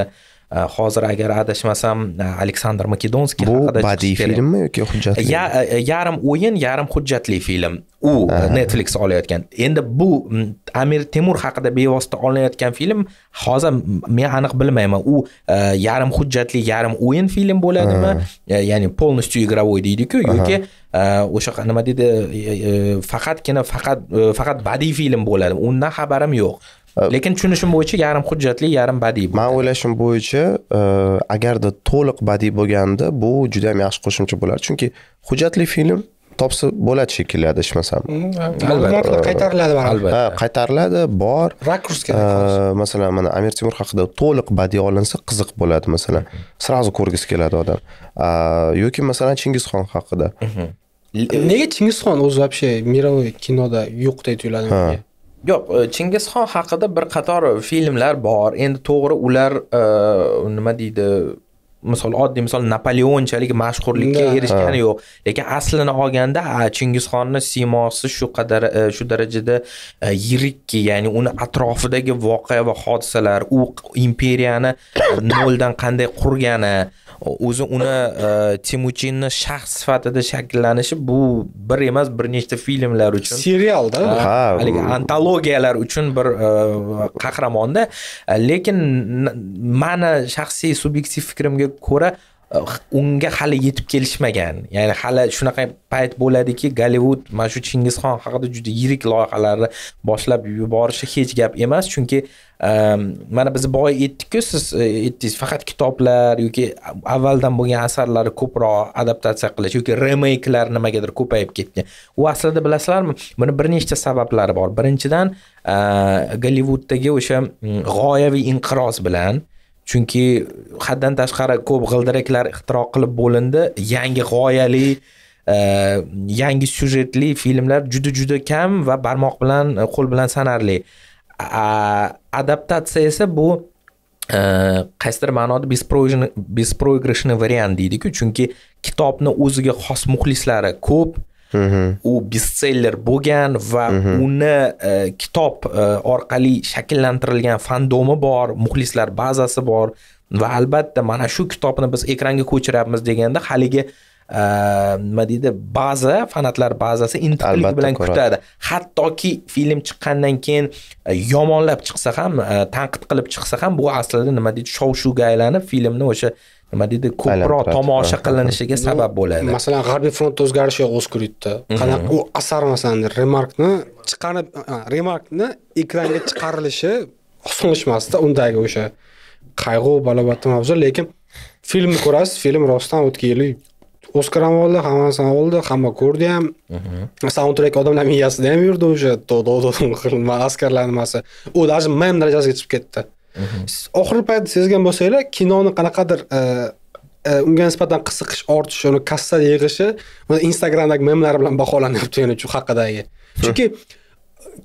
Э, hozir agar adashmasam e, aleksandr makedonskiy bu badiiy filmmi yoki hujjatli ya, e, yarim o'yin yarim hujjatli film u netflix olayotgan endi bu amir temur haqida bevosita olinayotgan film hozir men aniq bilmayman u e, yarim hujjatli yarim o'yin film bo'ladimi ya'ni полностью игровой deydiku yoki o'sha nima deydi faqatgina faqat faqat badiiy film bo'ladimi undan xabarim yo'q Э, lekin tushunishim bo'yicha yarim hujjatli yarim badiiy man o'ylashim bo'yicha e, agarda to'liq badiiy bo'lganda bu juda ham yaxshi qo'shimcha bo'lar chunki hujjatli film topsa bo'ladi shekilli adashmasam mm, albatta qaytariladi albatta ha qaytariladi bor rakurs kerak masalan mana amir temur haqida to'liq badiiy olinsa qiziq bo'ladi masalan сразу ko'rgisi keladi odam e, yoki masalan chingizxon haqida mhm. nega chingizxon o'zi вообще мировой kinoda yo'qday tuyuladi menga yo'q e, chingizxon haqida bir qator filmlar bor endi to'g'ri ular e, nima deydi misol oddiy misol napoleonchalik mashhurlikka erishgani yo'q lekin aslini olganda chingizxonni siymosi shu qadar e, shu darajada yirikki ya'ni uni atrofidagi voqea va hodisalar u imperiyani noldan qanday qurgani o'zi uni e, temuchinni shaxs sifatida shakllanishi bu bir emas bir nechta filmlar uchun serialda ha haligi antologiyalar uchun bir e, qahramonda e, lekin mani shaxsiy subyektiv fikrimga ko'ra unga hali yetib kelishmagan ya'ni hali shunaqa payt bo'ladiki gollivud mana shu chingizxon haqida juda yirik loyihalarni boshlab yuborishi hech gap emas chunki ehm, mana biz boya aytdikku siz aytdingiz e, faqat kitoblar yoki avvaldan bo'lgan asarlarni ko'proq adaptatsiya qilish yoki remeyklar nimagadir ko'payib ketgan u aslida bilasizlarmi buni bir nechta sabablari bor birinchidan ehm, gollivuddagi o'sha mm, g'oyaviy inqiroz bilan chunki haddan tashqari ko'p g'ildiraklar ixtiro qilib bo'lindi yangi g'oyali e, yangi syujetli filmlar juda juda kam va barmoq bilan e, qo'l bilan sanarli adaptatsiya esa bu e, qaysidir ma'noda беспроигрышный variant deydiku chunki kitobni o'ziga xos muxlislari ko'p Mm-hmm. u bestseller bo'lgan va mm-hmm. uni e, kitob e, orqali shakllantirilgan fandomi bor muxlislar bazasi bor va albatta mana shu kitobni biz ekranga ko'chiryapmiz deganda haligi e, nima deydi baza fanatlar bazasi intiqlik bilan kutadi hattoki film chiqqandan keyin yomonlab chiqsa ham tanqid qilib chiqsa ham bu aslida nima deydi shov shuvga aylanib filmni o'sha nima deydi ko'proq tomosha qilinishiga sabab bo'ladi masalan g'arbiy front o'zgarishi o'skridda mhm. qanaqa u asar masalan remarkni chiqarib remarkni ekranga chiqarilishi emasda undagi o'sha qayg'u balobati mavzu lekin filmni ko'rasiz film rostdan o'tgan yili oskar ham oldi hammasini oldi hamma ko'rdi ham mhm. saundtrek odamlar miyasida ham yurdi o'sha askarlar nimasi u даже mem darajasiga chiqib ketdi Mhm. oxirgi payt sezgan bo'lsanglar kinoni qanaqadir e, e, unga nisbatan qiziqish ortishi uni kassa yig'ishi instagramdagi memlar bilan baholanyapti yana shu haqidagi chunki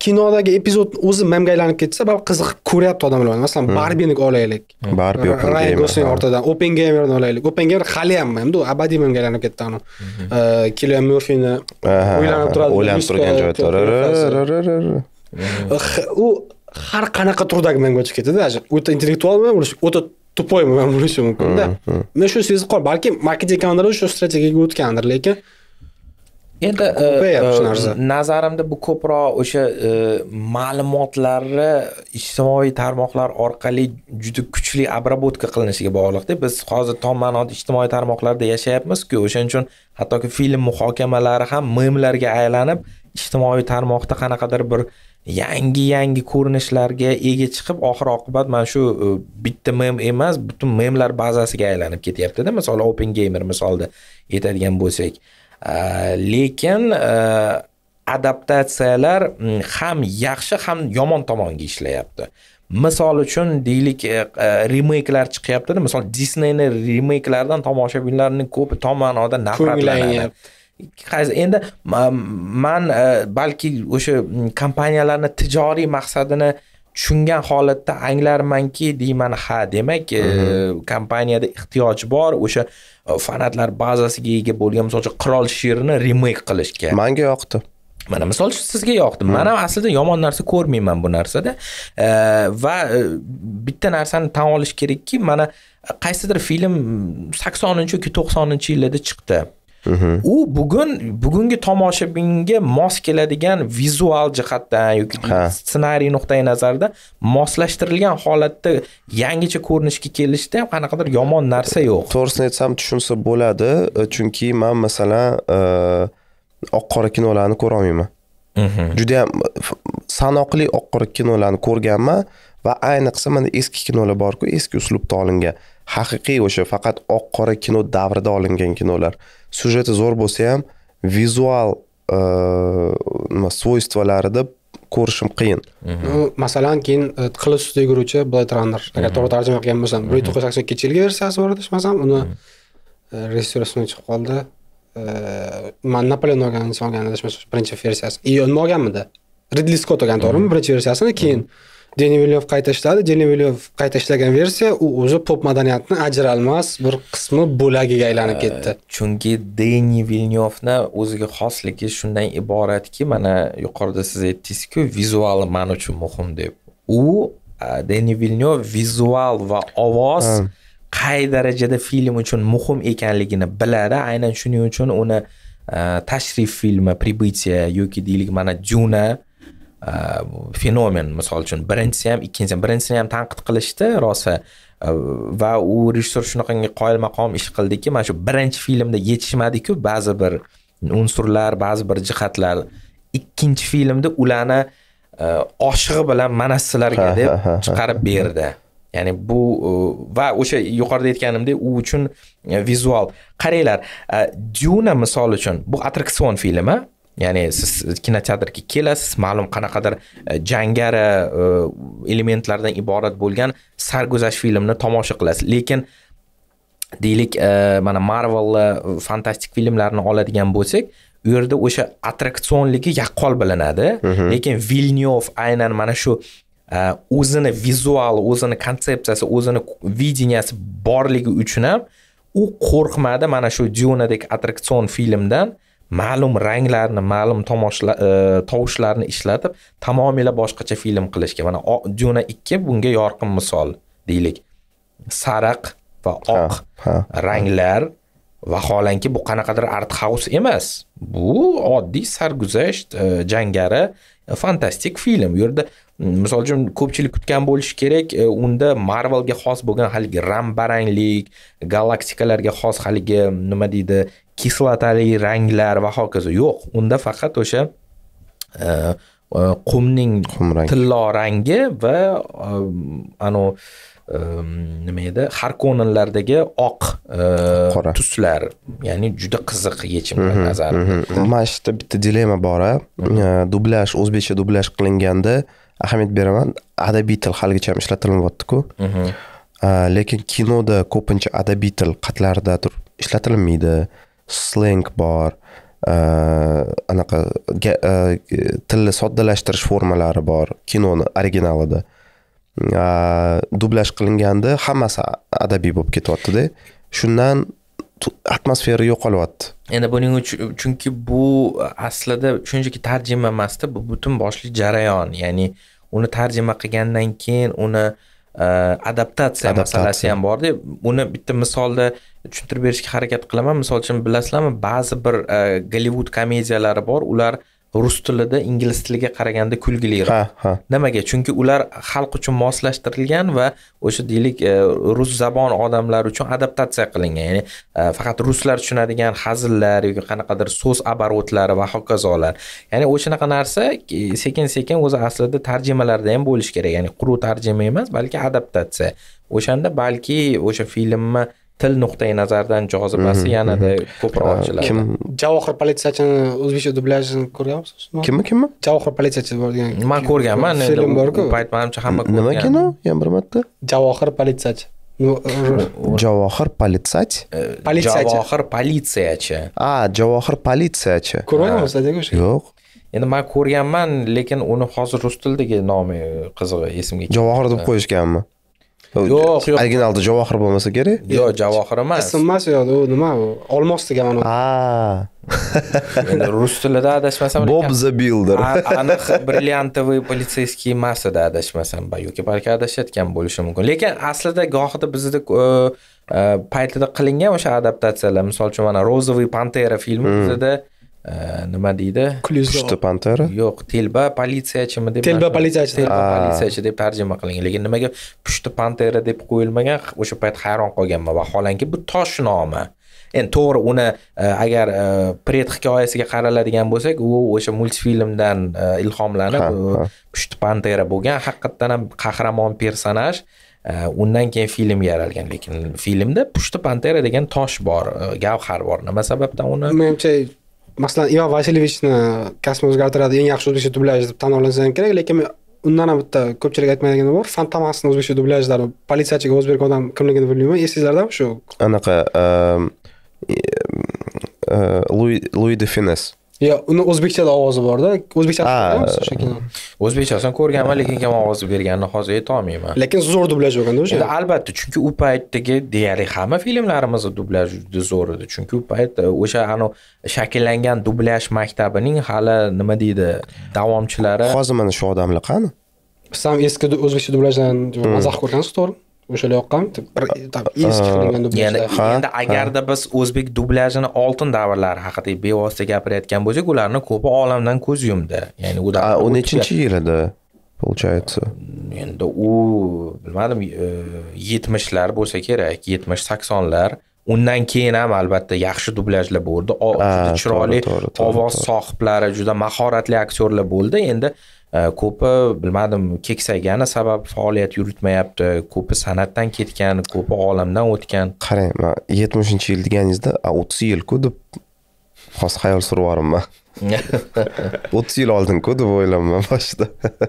kinodagi epizod o'zi memga aylanib ketsa baribir qiziqib ko'ryapti odamlar masalan hmm. barbini olaylik barbi rayan gosling ortidan gamerni olaylik hali ham memdu abadiy memga aylanib ketdi anu kilian mhm. e, murfini o'ylanib turadi o'ylanib turgan joyi u har qanaqa turdagi manga o'tib ketadi o'ta intellektual bilan urush o'ta тупой bilan bo'lishi mumkinda men shu sezib qoldim balki marketing kanallari shu strategiyaga o'tgandir lekin endi e, e, nazarimda bu ko'proq o'sha e, ma'lumotlarni ijtimoiy tarmoqlar orqali juda kuchli обработка qilinishiga bog'liqda biz hozir tom ma'noda ijtimoiy tarmoqlarda yashayapmizku o'shaning uchun hattoki film muhokamalari ham memlarga aylanib ijtimoiy tarmoqda qanaqadir bir yangi yangi ko'rinishlarga ega chiqib oxir oqibat mana shu e, bitta mem emas butun memlar bazasiga aylanib ketyaptida misol open gamer misolida aytadigan bo'lsak lekin e, adaptatsiyalar ham yaxshi ham yomon tomonga ishlayapti misol uchun deylik e, remakelar chiqyaptida misol disneyni remakelaridan tomoshabinlarning ko'pi tom ma'noda nafratlanadi qaysi endi man e, balki o'sha kompaniyalarni tijoriy maqsadini tushungan holatda anglarmanki deyman ha demak e, mhm. kompaniyada ehtiyoj bor o'sha e, fanatlar bazasiga ega bo'lgan misol uchun qirol she'rini remeyk qilishga manga yoqdi mana misol uchun sizga yoqdi mhm. man ham aslida yomon narsa ko'rmayman bu narsada va bitta narsani tan olish kerakki mana qaysidir film saksoninchi yoki to'qsoninchi yillarda chiqdi u bugun bugungi tomoshabinga mos keladigan vizual jihatdan yoki ssenariy nuqtai nazaridan moslashtirilgan holatda yangicha ko'rinishga kelishda ham qanaqadir yomon narsa yo'q to'g'risini aytsam tushunsa bo'ladi e, chunki man masalan e, oq qora kinolarni ko'rolmayman mhm. judayam sanoqli oq qora kinolarni ko'rganman va ayniqsa mana eski kinolar borku eski uslubda olingan haqiqiy o'sha faqat oq qora kino davrida olingan kinolar syujeti zo'r bo'lsa ham vizual nima svойстволарida ko'rishim qiyin masalan keyin qilish ustida yuguruvchi blad runner agar to'g'ri tarjima qilgan bo'lsam bir ming to'qqiz yuz sakson ikkinchi yilgi versiyasi bor adashmasam uni rejissyor ismi chiqib qoldi man napoleon olgan inson olgan adashmasam birinchi versiyasini nima olganmidi ridli skott olgan to'g'rimi birinchi versiyasini keyin denevelyov qayta ishladi denevelyov qayta ishlagan versiya u o'zi pop madaniyatni ajralmas bir qismi bo'lagiga aylanib ketdi chunki deni vilnyovni o'ziga xosligi shundan iboratki mana yuqorida siz aytdingizku vizual man uchun muhim deb u e, deni vilnyov vizual va ovoz qay darajada film uchun muhim ekanligini biladi aynan shuning uchun uni e, tashrif filmi прибытие yoki deylik mana dyuna fenomen э, misol uchun birinchisi ham ikkinchisi ham birinchisini ham tanqid qilishdi rosa э, va u rejissyor shunaqangi qoyil maqom ish qildiki mana shu birinchi filmda yetishmadiku ba'zi bir unsurlar ba'zi bir jihatlar ikkinchi filmda ularni e, oshig'i bilan mana sizlarga deb chiqarib berdi ya'ni bu e, va o'sha yuqorida aytganimdek u uchun e, vizual qaranglar dyuna misol uchun bu attraksion filmi ya'ni siz kinoteatrga kelasiz ma'lum qanaqadir e, jangari e, elementlardan iborat bo'lgan sarguzasht filmni tomosha qilasiz lekin deylik e, mana marvelni fantastik filmlarni oladigan bo'lsak u yerda o'sha attraksionligi yaqqol bilinadi mhm. lekin vilnyov aynan mana shu o'zini vizuali o'zini konsepsiyasi o'zini videniyasi borligi uchun ham u qo'rqmadi mana shu dyunadek attraksion filmdan ma'lum ranglarni ma'lum tomoshlar e, tovushlarni ishlatib tamomila boshqacha film qilishga mana juna ikki bunga yorqin misol deylik sariq va oq ranglar vaholanki bu qanaqadir art house emas bu oddiy sarguzasht e, jangari e, fantastik film u yerda misol uchun ko'pchilik kutgan bo'lishi kerak e, unda marvelga xos bo'lgan haligi rambaranglik galaktikalarga xos haligi nima deydi kislotali ranglar va hokazo yo'q unda faqat o'sha e, e, qumning tillo rangi va anavi nima edi harkonenlardagi oq qora tuslar ya'ni juda qiziq yechim mhm, nazarimda mhm. mana shu yerda bitta dilemma bor mhm. dublyaj o'zbekcha dublyaj qilinganda ahamiyat beraman adabiy til haligacha ham ishlatilmayaptiku lekin kinoda ko'pincha adabiy til qatlaridadir turib ishlatilmaydi sleng bor anaqa tilni soddalashtirish formalari bor kinoni originalida dublyaj qilinganda hammasi adabiy bo'lib ketyaptida shundan atmosfera yo'qolyapti endi buning uchun chunki bu aslida shunchaki tarjima emasda bu butun boshli jarayon ya'ni uni tarjima qilgandan keyin uni e, adaptatsiya masalasi ham borda uni bitta misolda tushuntirib berishga harakat qilaman misol uchun bilasizlarmi ba'zi bir e, gollivud komediyalari bor ular uh, rus tilida ingliz tiliga qaraganda kulgiliroq ha, ha. nimaga chunki ular xalq uchun moslashtirilgan va o'sha deylik e, rus zabon odamlar uchun adaptatsiya qilingan ya'ni e, faqat ruslar tushunadigan hazillar yoki qanaqadir so'z оборотlari va hokazolar ya'ni o'shanaqa narsa e, sekin sekin o'zi aslida tarjimalarda ham bo'lishi kerak ya'ni quruq tarjima emas balki adaptatsiya o'shanda balki o'sha filmni til nuqtai nazaridan jozibasi mhm, yanada mhm. ko'proq ochiladi kim javohir politsiyachini o'zbekcha dublyajini ko'rganmisiz kimni kimni javohir politsiyachi bor degan man ko'rganman film borku payt manimcha hamma ko'rgan nima kino yana bir marta javohir politsiyachi javohir politsiyachi e, javohir politsiyachi a javohir politsiyachi ko'rganmisiz degan o'sha yo'q endi man ko'rganman lekin uni hozir rus tilidagi nomi qizig'i esimga javohir deb qo'yishganmi yo'q yo'q originalda javohir bo'lmasa kerak yo'q javohir emas ism emas u nima u olmos degan anavi rus tilida adashmasam bob the builder aniq brilliantovый полицейский emas edi adashmasam yoki balki adashayotgan bo'lishi mumkin lekin aslida gohida bizda e, e, paytida qilingan o'sha adaptatsiyalar misol uchun mana розовый pantera filmi hmm. bizada Э, nima deydi pushti pantera yo'q telba politsiyachimi deb telba politsiyachi telba ah. politsiyachi deb tarjima qilingan lekin nimaga pushti pantera deb qo'yilmagan o'sha payt hayron qolganman vaholanki bu tosh nomi endi to'g'ri uni e, agar e, pred hikoyasiga qaraladigan bo'lsak u o'sha multfilmdan e, ilhomlanib pushti pantera bo'lgan haqiqatdan ham qahramon personaj undan keyin film yaralgan lekin filmda pushti pantera degan tosh bor gavhar bor nima sababdan uni menimcha masalan ivan vasilyevichni kasbini o'zgartiradi eng yaxshi o'zbekcha dublyaj deb tan olinsa ham kerak lekin undan ham bitta ko'pchilik aytmaydigani bor fantomasni o'zbekcha dublyajlari politsiyachiga o'zbek odam kimligini bilmayman esingizlardami shu anaqa ehm, e, e, louis de fines yo uni o'zbekchada ovozi borda o'zbekchasi shekilli o'zbekchasini ko'rganman lekin kam ovoz berganini hozir aytolmayman lekin zo'r dublyaj bo'lganda o'sha albatta chunki u paytdagi deyarli hamma filmlarimizni dublyaj juda zo'r edi chunki u payt o'sha anavi shakllangan dublyaj maktabining hali nima deydi davomchilari hozir mana shu odamlar qani ham eski o'zbekcha dublyajdan hmm. mazax ko'rgansiz to'g'rimi o'shala yoqqamidi bir eski qilingan endi agarda biz o'zbek dublyajini oltin davrlari haqida bevosita gapirayotgan bo'lsak ularni ko'pi olamdan ko'z yumdi ya'ni u o'n nechinchi yil edi получается endi u bilmadim e, yetmishlar bo'lsa kerak yetmish saksonlar undan keyin ham albatta yaxshi dublyajlar bo'ldi juda chiroyli ovoz sohiblari juda mahoratli aktyorlar bo'ldi endi ko'pi bilmadim keksaygani sabab faoliyat yuritmayapti ko'pi san'atdan ketgan ko'pi olamdan o'tgan qarang man yetmishinchi yil deganingizda o'ttiz yilku deb hozir xayol survorimman o'ttiz yil oldinku deb o'ylabman boshida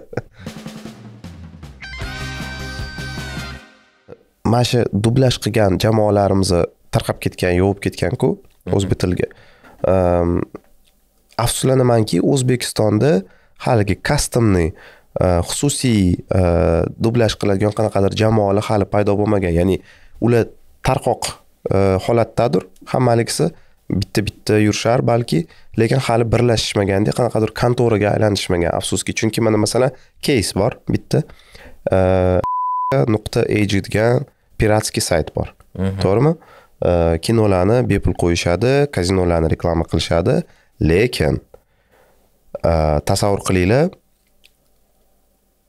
mana shu dublyaj qilgan jamoalarimizni tarqab ketgan yovib ketganku mhm. o'zbek tiliga afsuslanamanki o'zbekistonda haligi kastomniy e, xususiy e, dublyaj qiladigan qanaqadir jamoalar hali paydo bo'lmagan ya'ni ular tarqoq e, holatdadir hammaligisi bitta bitta yurishar balki lekin hali birlashishmaganda qanaqadir kontoraga aylanishmagan afsuski chunki mana masalan keys bor bitta nuqta ag degan piratskiy sayt bor mhm. to'g'rimi kinolarni bepul qo'yishadi kazinolarni reklama qilishadi lekin Э, tasavvur qilinglar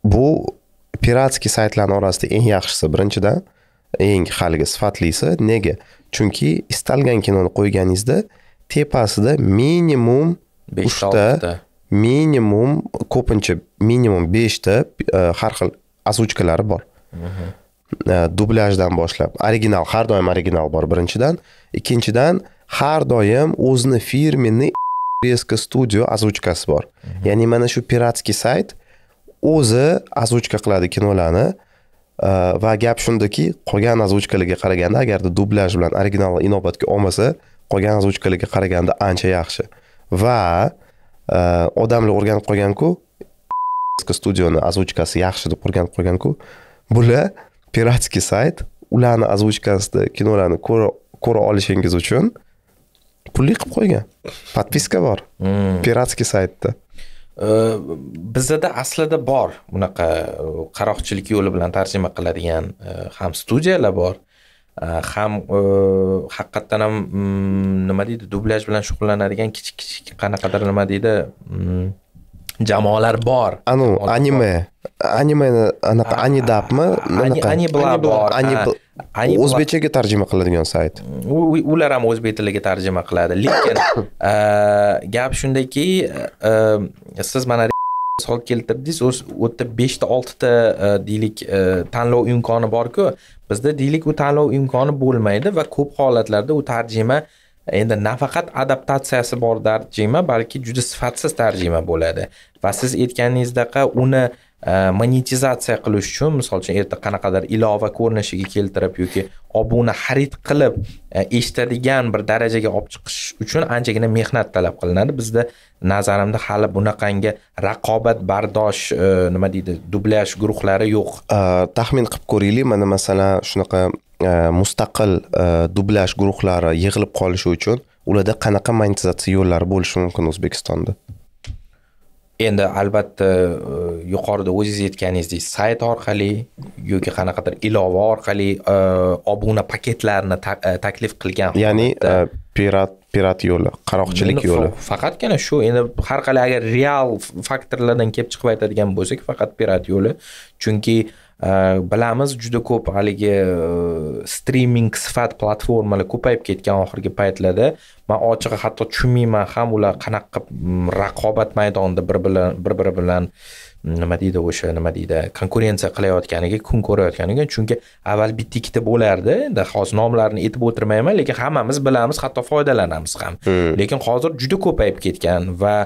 bu piratskiy saytlarni orasida eng yaxshisi birinchidan eng haligi sifatlisi nega chunki istalgan kinoni qo'yganingizda tepasida minimum uchta minimum ko'pincha minimum beshta e, har xil озвучкалari bor mhm. e, dublyajdan boshlab original har doim original bor birinchidan ikkinchidan har doim o'zini firmenni Reska Studio озвучkasi bor. Ya'ni mana shu piratskiy sayt o'zi озвучка qiladi kinolarni va gap shundaki qolgan озвучкаларga qaraganda agarda dublyaj bilan original inobatga olmasa qolgan озвучкаларga qaraganda ancha yaxshi va odamlar o'rganib qolganku studioni озвучкasi yaxshi deb o'rganib qolganku bular piratskiy sayt ularni озвучкасida kinolarni ko'ra olishingiz uchun pulli qilib qo'ygan подписка bor hmm. piratskiy saytda э, bizada aslida bor bunaqa qaroqchilik yo'li bilan tarjima qiladigan e, ham studiyalar bor e, ham e, haqiqatdan ham mm, nima deydi dublyaj bilan shug'ullanadigan kichik kichik qanaqadir nima deydi mm, jamoalar bor anavi anime anime anaqa anidapmi aniblar bor o'zbekchaga tarjima qiladigan sayt ular ham o'zbek tiliga tarjima qiladi lekin uh, gap shundaki uh, siz mana misol keltirdingiz u yerda beshta oltita uh, deylik tanlov imkoni borku bizda deylik u tanlov imkoni bo'lmaydi va ko'p holatlarda u tarjima endi nafaqat adaptatsiyasi bor tarjima balki juda sifatsiz tarjima bo'ladi va siz aytganingizdaqa uni e, monetizatsiya qilish uchun misol uchun erta qanaqadir ilova ko'rinishiga keltirib yoki obuna xarid qilib e, eshitadigan bir darajaga olib chiqish uchun anchagina mehnat talab qilinadi bizda nazarimda hali bunaqangi raqobatbardosh e, nima deydi dublyaj guruhlari yo'q taxmin qilib ko'raylik mana masalan shunaqa E, mustaqil e, dublyaj guruhlari yig'ilib qolishi uchun ularda qanaqa monetizatsiya yo'llari bo'lishi mumkin o'zbekistonda endi albatta e, yuqorida o'zingiz aytganingizdek sayt orqali yoki qanaqadir ilova orqali obuna paketlarini taklif qilgan ya'ni pirat pirat yo'li qaroqchilik yo'li faqatgina shu endi har qalay agar real faktorlardan kelib chiqib aytadigan bo'lsak faqat pirat yo'li chunki uh, Э, bilamiz juda ko'p haligi e, streaming sifat platformalar ko'payib ketgan oxirgi paytlarda man ochig'i hatto tushunmayman ham ular qanaqa qilib mm, raqobat maydonida bir bilan bir biri bilan mm, nima deydi o'sha nima deydi konkurensiya qilayotganiga kun ko'rayotganiga chunki avval bitta ikkita bo'lardi endi hozir nomlarini aytib o'tirmayman lekin hammamiz bilamiz hatto foydalanamiz ham hmm. lekin hozir juda ko'payib ketgan va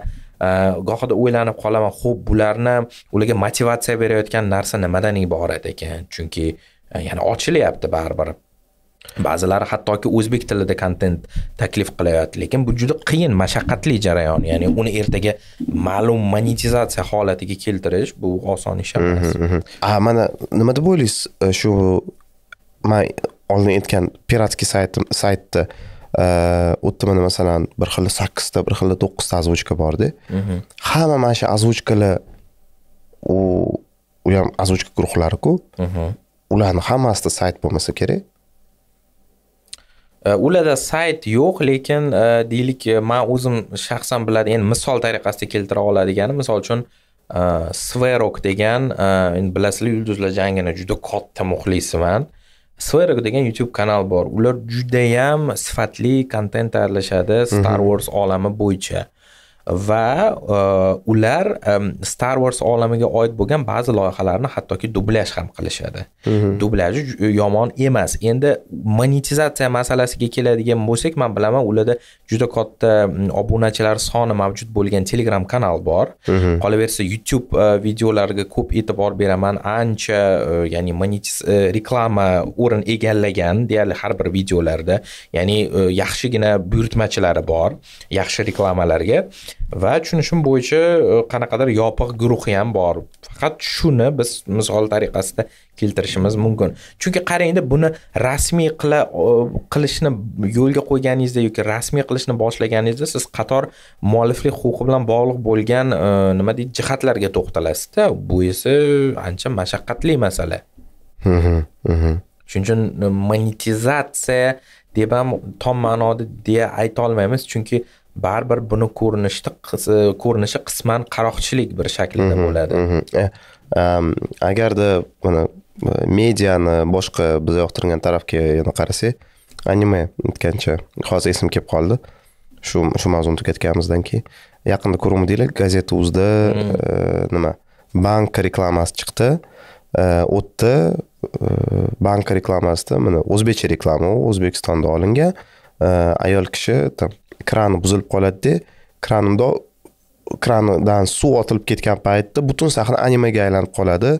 Э, gohida o'ylanib qolaman xo'p bularni ularga motivatsiya berayotgan narsa nimadan iborat ekan chunki e, ya'ni ochilyapti baribir ba'zilari hattoki o'zbek tilida kontent taklif qilyapti lekin bu juda qiyin mashaqqatli jarayon ya'ni uni ertaga ma'lum monetizatsiya holatiga keltirish bu oson ish emas mhm, mhm. a mana nima deb o'ylaysiz e, shu man oldin aytgan piratskiy saytni o'tdimi masalan bir xilda sakkizta bir xilda to'qqizta ozvuchka borda hamma mana shu ozvuchkalar u u ham ozvuchka guruhlariku ularni hammasida sayt bo'lmasa kerak ularda sayt yo'q lekin deylik man o'zim shaxsan biladi endi misol tariqasida keltira oladiganim misol uchun sverok degan endi bilasizlar yulduzlar jangini juda katta muxlisiman uh sferik degan youtube kanal bor ular judayam sifatli kontent tayyorlashadi star wars olami bo'yicha va e, ular star wars olamiga oid bo'lgan ba'zi loyihalarni hattoki dublyaj ham qilishadi mhm. dublyaji yomon emas endi monetizatsiya masalasiga keladigan bo'lsak man bilaman ularda juda katta obunachilar soni mavjud bo'lgan telegram kanal bor mhm. qolaversa youtube e, videolariga ko'p e'tibor beraman ancha e, ya'ni monetiz reklama o'rin egallagan deyarli har bir videolarda ya'ni yaxshigina buyurtmachilari bor yaxshi reklamalarga va tushunishim bo'yicha e, qanaqadir yopiq guruhi ham bor faqat shuni biz misol tariqasida keltirishimiz mumkin chunki qarangda buni rasmiy qila qilishni yo'lga qo'yganingizda yoki rasmiy qilishni boshlaganingizda siz qator mualliflik huquqi bilan bog'liq bo'lgan e, nima deydi jihatlarga to'xtalasizda bu esa ancha mashaqqatli masala shuning uchun e, monetizatsiya deb ham tom ma'noda deya aytolmaymiz chunki baribir buni ko'rinishi ko'rinishi qisman qaroqchilik bir shaklida mhm, bo'ladi mhm. Eh, agarda mana mediani boshqa biz yoqtirgan tarafga yana qarasak anime aytgancha hozir esim kelib qoldi shu shu mavzuni tugatganimizdan keyin yaqinda ko'rgandinglar gazeta uzda mhm. eh, nima bank reklamasi chiqdi u eh, yerda bank reklamasida mana o'zbekcha reklama u o'zbekistonda olingan ayol kishi там krani buzilib qoladida kranimda kranidan suv otilib ketgan paytda butun sahna animaga aylanib qoladi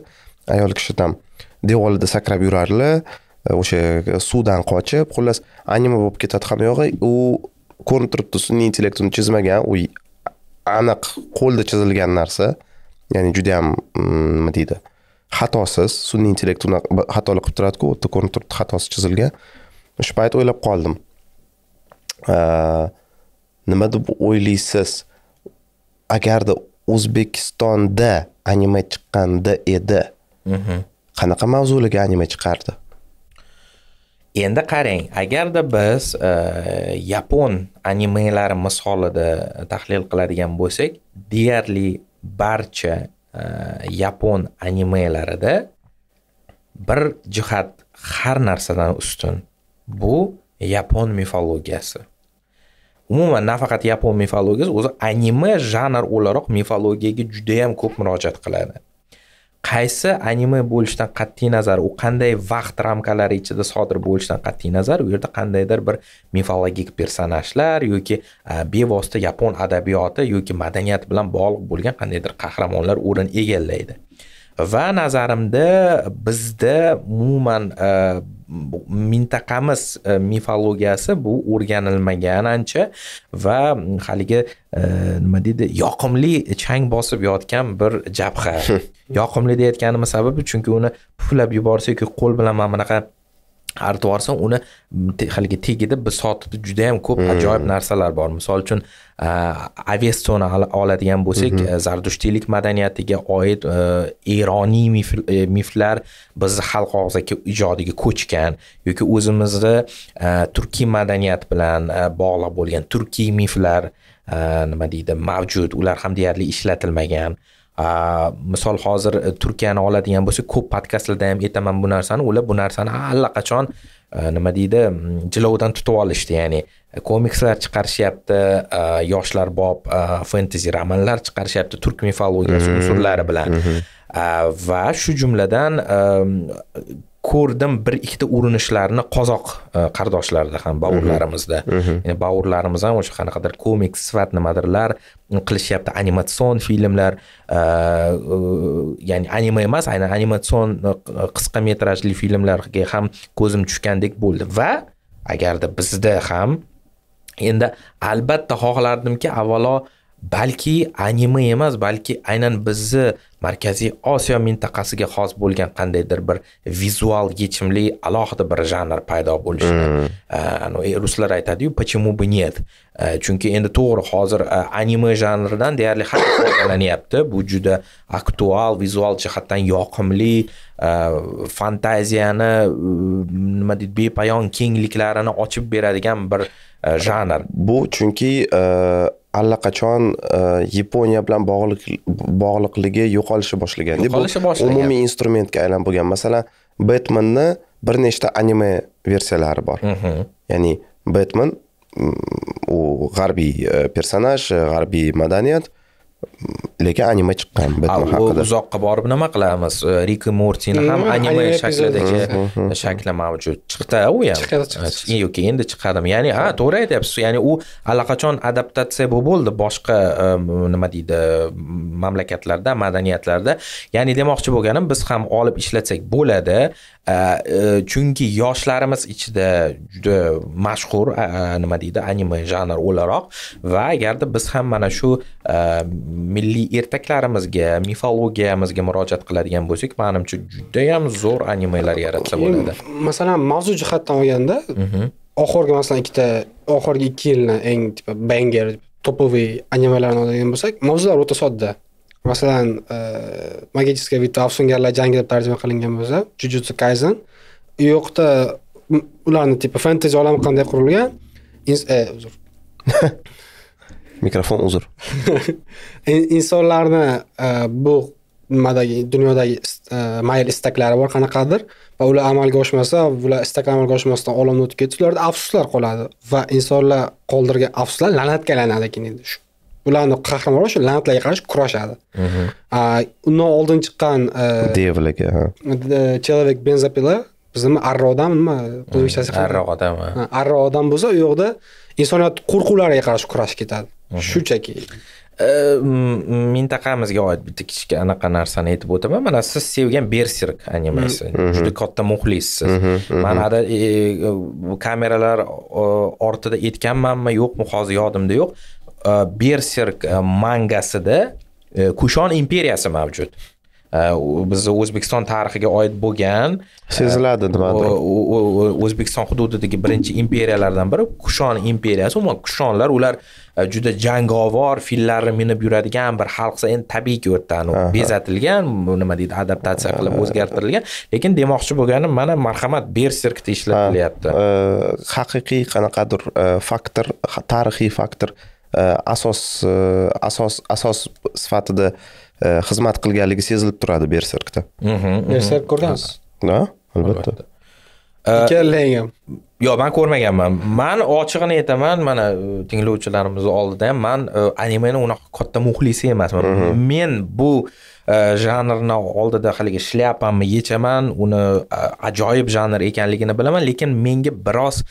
ayol kishi там devorlarda sakrab yurarlar e, o'sha suvdan qochib xullas anima bo'lib ketadi yo'g'i u ko'rinib turibdi sun'iy intellekt uni chizmagan u aniq qo'lda chizilgan narsa ya'ni juda yam mm, nima deydi xatosiz sun'iy intellekt uni xatolik qilib turadiku u yerda ko'rinib turibdi xatosi chizilgan o'sha payt o'ylab qoldim e, nima deb o'ylaysiz agarda o'zbekistonda anime chiqqanda edi mhm. qanaqa mavzularga anime chiqardi endi qarang agarda biz e, yapon animelari misolida tahlil qiladigan bo'lsak deyarli barcha e, yapon animelarida bir jihat har narsadan ustun bu yapon mifologiyasi umuman nafaqat yapon mifologiyasi o'zi anime janr o'laroq mifologiyaga juda ko'p murojaat qiladi qaysi anime bo'lishidan qat'iy nazar u qanday vaqt ramkalari ichida sodir bo'lishidan qat'iy nazar u yerda qandaydir bir mifologik personajlar yoki bevosita yapon adabiyoti yoki madaniyati bilan bog'liq bo'lgan qandaydir qahramonlar o'rin egallaydi va nazarimda bizda umuman e, mintaqamiz e, mifologiyasi bu o'rganilmagan ancha va haligi e, nima deydi yoqimli chang bosib yotgan bir jabha yoqimli deyayotganimiz sababi chunki uni puflab yuborsak qo'l bilan mana bunaqa artib yuborsa uni haligi tagida biz sotib juda yam ko'p hmm. ajoyib narsalar bor misol uchun avestoni oladigan bo'lsak mhm. e, zardushtilik madaniyatiga oid eroniy miflar e, bizni xalq og'zaki ijodiga ko'chgan yoki o'zimizni e, turkiy madaniyat bilan bog'lab bo'lgan turkiy miflar nima deydi mavjud ular ham deyarli ishlatilmagan misol hozir e, turkiyani oladigan bo'lsak ko'p podkastlarda ham aytaman bu narsani ular bu narsani allaqachon e, nima deydi jilovdan tutib olishdi ya'ni e, komikslar chiqarishyapti yoshlar bob fentezi romanlar chiqarishyapti turk mifologiyasi mhm, unsurlari bilan mhm. va shu jumladan ko'rdim bir ikkita urinishlarni qozoq e, qardoshlarda ham bavurlarimizda ya'ni bavurlarimiz ham o'sha qanaqadir komik sifat nimadirlar qilishyapti animatsion filmlar e, e, ya'ni anime emas aynan animatsion qisqa metrajli filmlarga ham ko'zim tushgandek bo'ldi va agarda bizda ham endi albatta xohlardimki avvalo balki anime emas balki aynan bizni markaziy osiyo mintaqasiga xos bo'lgan qandaydir bir vizual yechimli alohida bir janr paydo bo'lishi hmm. E, ruslar aytadiyu почему бы нет chunki endi to'g'ri hozir anime janridan deyarli har foydalanyapti bu juda aktual vizual jihatdan yoqimli fantaziyani nima deydi bepoyon kengliklarini ochib beradigan bir janr bu chunki uh, allaqachon e, yaponiya bilan bog'liq bog'liqligi yo'qolishi boshlagan yo'qolishi boshlagan umumiy instrumentga aylanib bo'lgan masalan betmanni bir nechta anime versiyalari bor ya'ni betmen mm, u g'arbiy e, personaj e, g'arbiy madaniyat lekin anime chiqqan batman haqida uzoqqa borib nima qilamiz rik mortini ham hmm, anime shaklidagi hmm, hmm, shakli mavjud chiqdi u ham chiqadi yoki endi chiqadimi ya'ni ha to'g'ri aytyapsiz ya'ni u allaqachon adaptatsiya bo'lib bo'ldi boshqa nima deydi mamlakatlarda madaniyatlarda ya'ni demoqchi bo'lganim biz ham olib ishlatsak bo'ladi e, chunki yoshlarimiz ichida juda mashhur nima deydi anime janr o'laroq va agarda biz ham mana shu e, milliy ertaklarimizga mifologiyamizga murojaat qiladigan bo'lsak manimcha judayam zo'r animelar yaratsa bo'ladi masalan mavzu jihatdan olganda mhm. oxirgi masalan ikkita oxirgi ikki yilni eng типа banger топовый animelarni oladigan bo'lsak mavzular o'ta sodda masalan e, magicheskaya bitta afsungarlar jangi deb tarjima qilingan bo'lsa jujutsu kayzen u yoqda ularni типа fantezi olami qanday qurilgan e, mikrofon uzr insonlarni e, bu nimadagi dunyodagi e, mayl istaklari bor qanaqadir va ular amalga oshmasa ular istak amalga oshmasdan olamdan o'tib ketsa ularda afsuslar qoladi va insonlar qoldirgan afsuslar la'natga aylanadi keyin endi shu ularni qahramonlar o'sha la'natlarga qarshi kurashadi mhm. undan oldin chiqqan devlaga человек бензопила bizni arro odam nima hmm, arro odam arro odam bo'lsa u yoqda insoniyat qo'rquvlariga qarshi kurashib ketadi shunchaki mintaqamizga oid bitta kichik anaqa narsani aytib o'taman mana siz sevgan berserk animasi juda katta muxlissiz man hali kameralar ortida aytganmanmi yo'qmi hozir yodimda yo'q berserk mangasida kushon imperiyasi mavjud bizni o'zbekiston tarixiga oid bo'lgan seziladi nimadir o'zbekiston hududidagi birinchi imperiyalardan biri kushon imperiyasi umuman kushonlar ular juda jangovar fillarni minib yuradigan bir xalqsa endi tabiiyki u yerdan bezatilgan nima deydi adaptatsiya qilib o'zgartirilgan lekin demoqchi bo'lganim mana marhamat berserkda ishlatilyapti э, haqiqiy qanaqadir э, faktor tarixiy faktor э, asos asos asos sifatida E, xizmat qilganligi sezilib turadi berserkda mhm, mhm. berserk ko'rgansiz ha albatta ikkalang e, ham yo'q man ko'rmaganman man ochig'ini aytaman mana e, tinglovchilarimiz oldida ham man animeni unaqa katta muxlisi emasman mhm. men bu janrni oldida haligi shlyapamni yechaman uni ajoyib janr ekanligini bilaman lekin menga biroz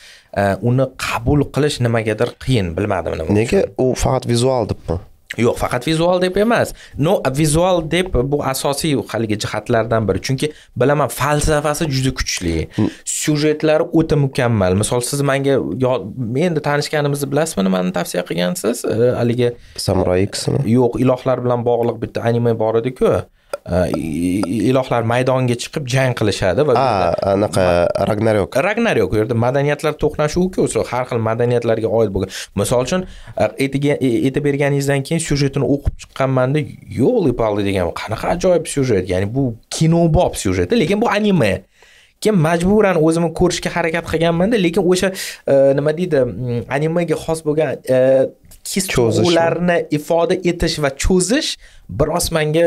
uni qabul qilish nimagadir qiyin bilmadim nima nega u faqat vizual debmi yo'q faqat vizual deb emas no vizual deb bu asosiy haligi jihatlardan biri chunki bilaman falsafasi juda kuchli mm. syujetlari o'ta mukammal misol siz manga endi tanishganimizni bilasizmi nimani tavsiya qilgansiz haligi samuray x yo'q ilohlar bilan bog'liq bitta anime bor ediku ilohlar э, maydonga chiqib jang qilishadi va anaqa ragnarok ragnarok u yerda madaniyatlar to'qnashuvi ku har xil madaniyatlarga oid bo'lgan misol uchun aytib e, e, berganingizdan keyin syujetini o'qib chiqqanmanda yo'li pali degan qanaqa ajoyib syujet ya'ni bu kinobob syujet lekin bu anime keyin majburan o'zimni ko'rishga harakat qilganmanda lekin o'sha e, nima deydi animega xos bo'lgan his tuyg'ularni ifoda etish va cho'zish biroz manga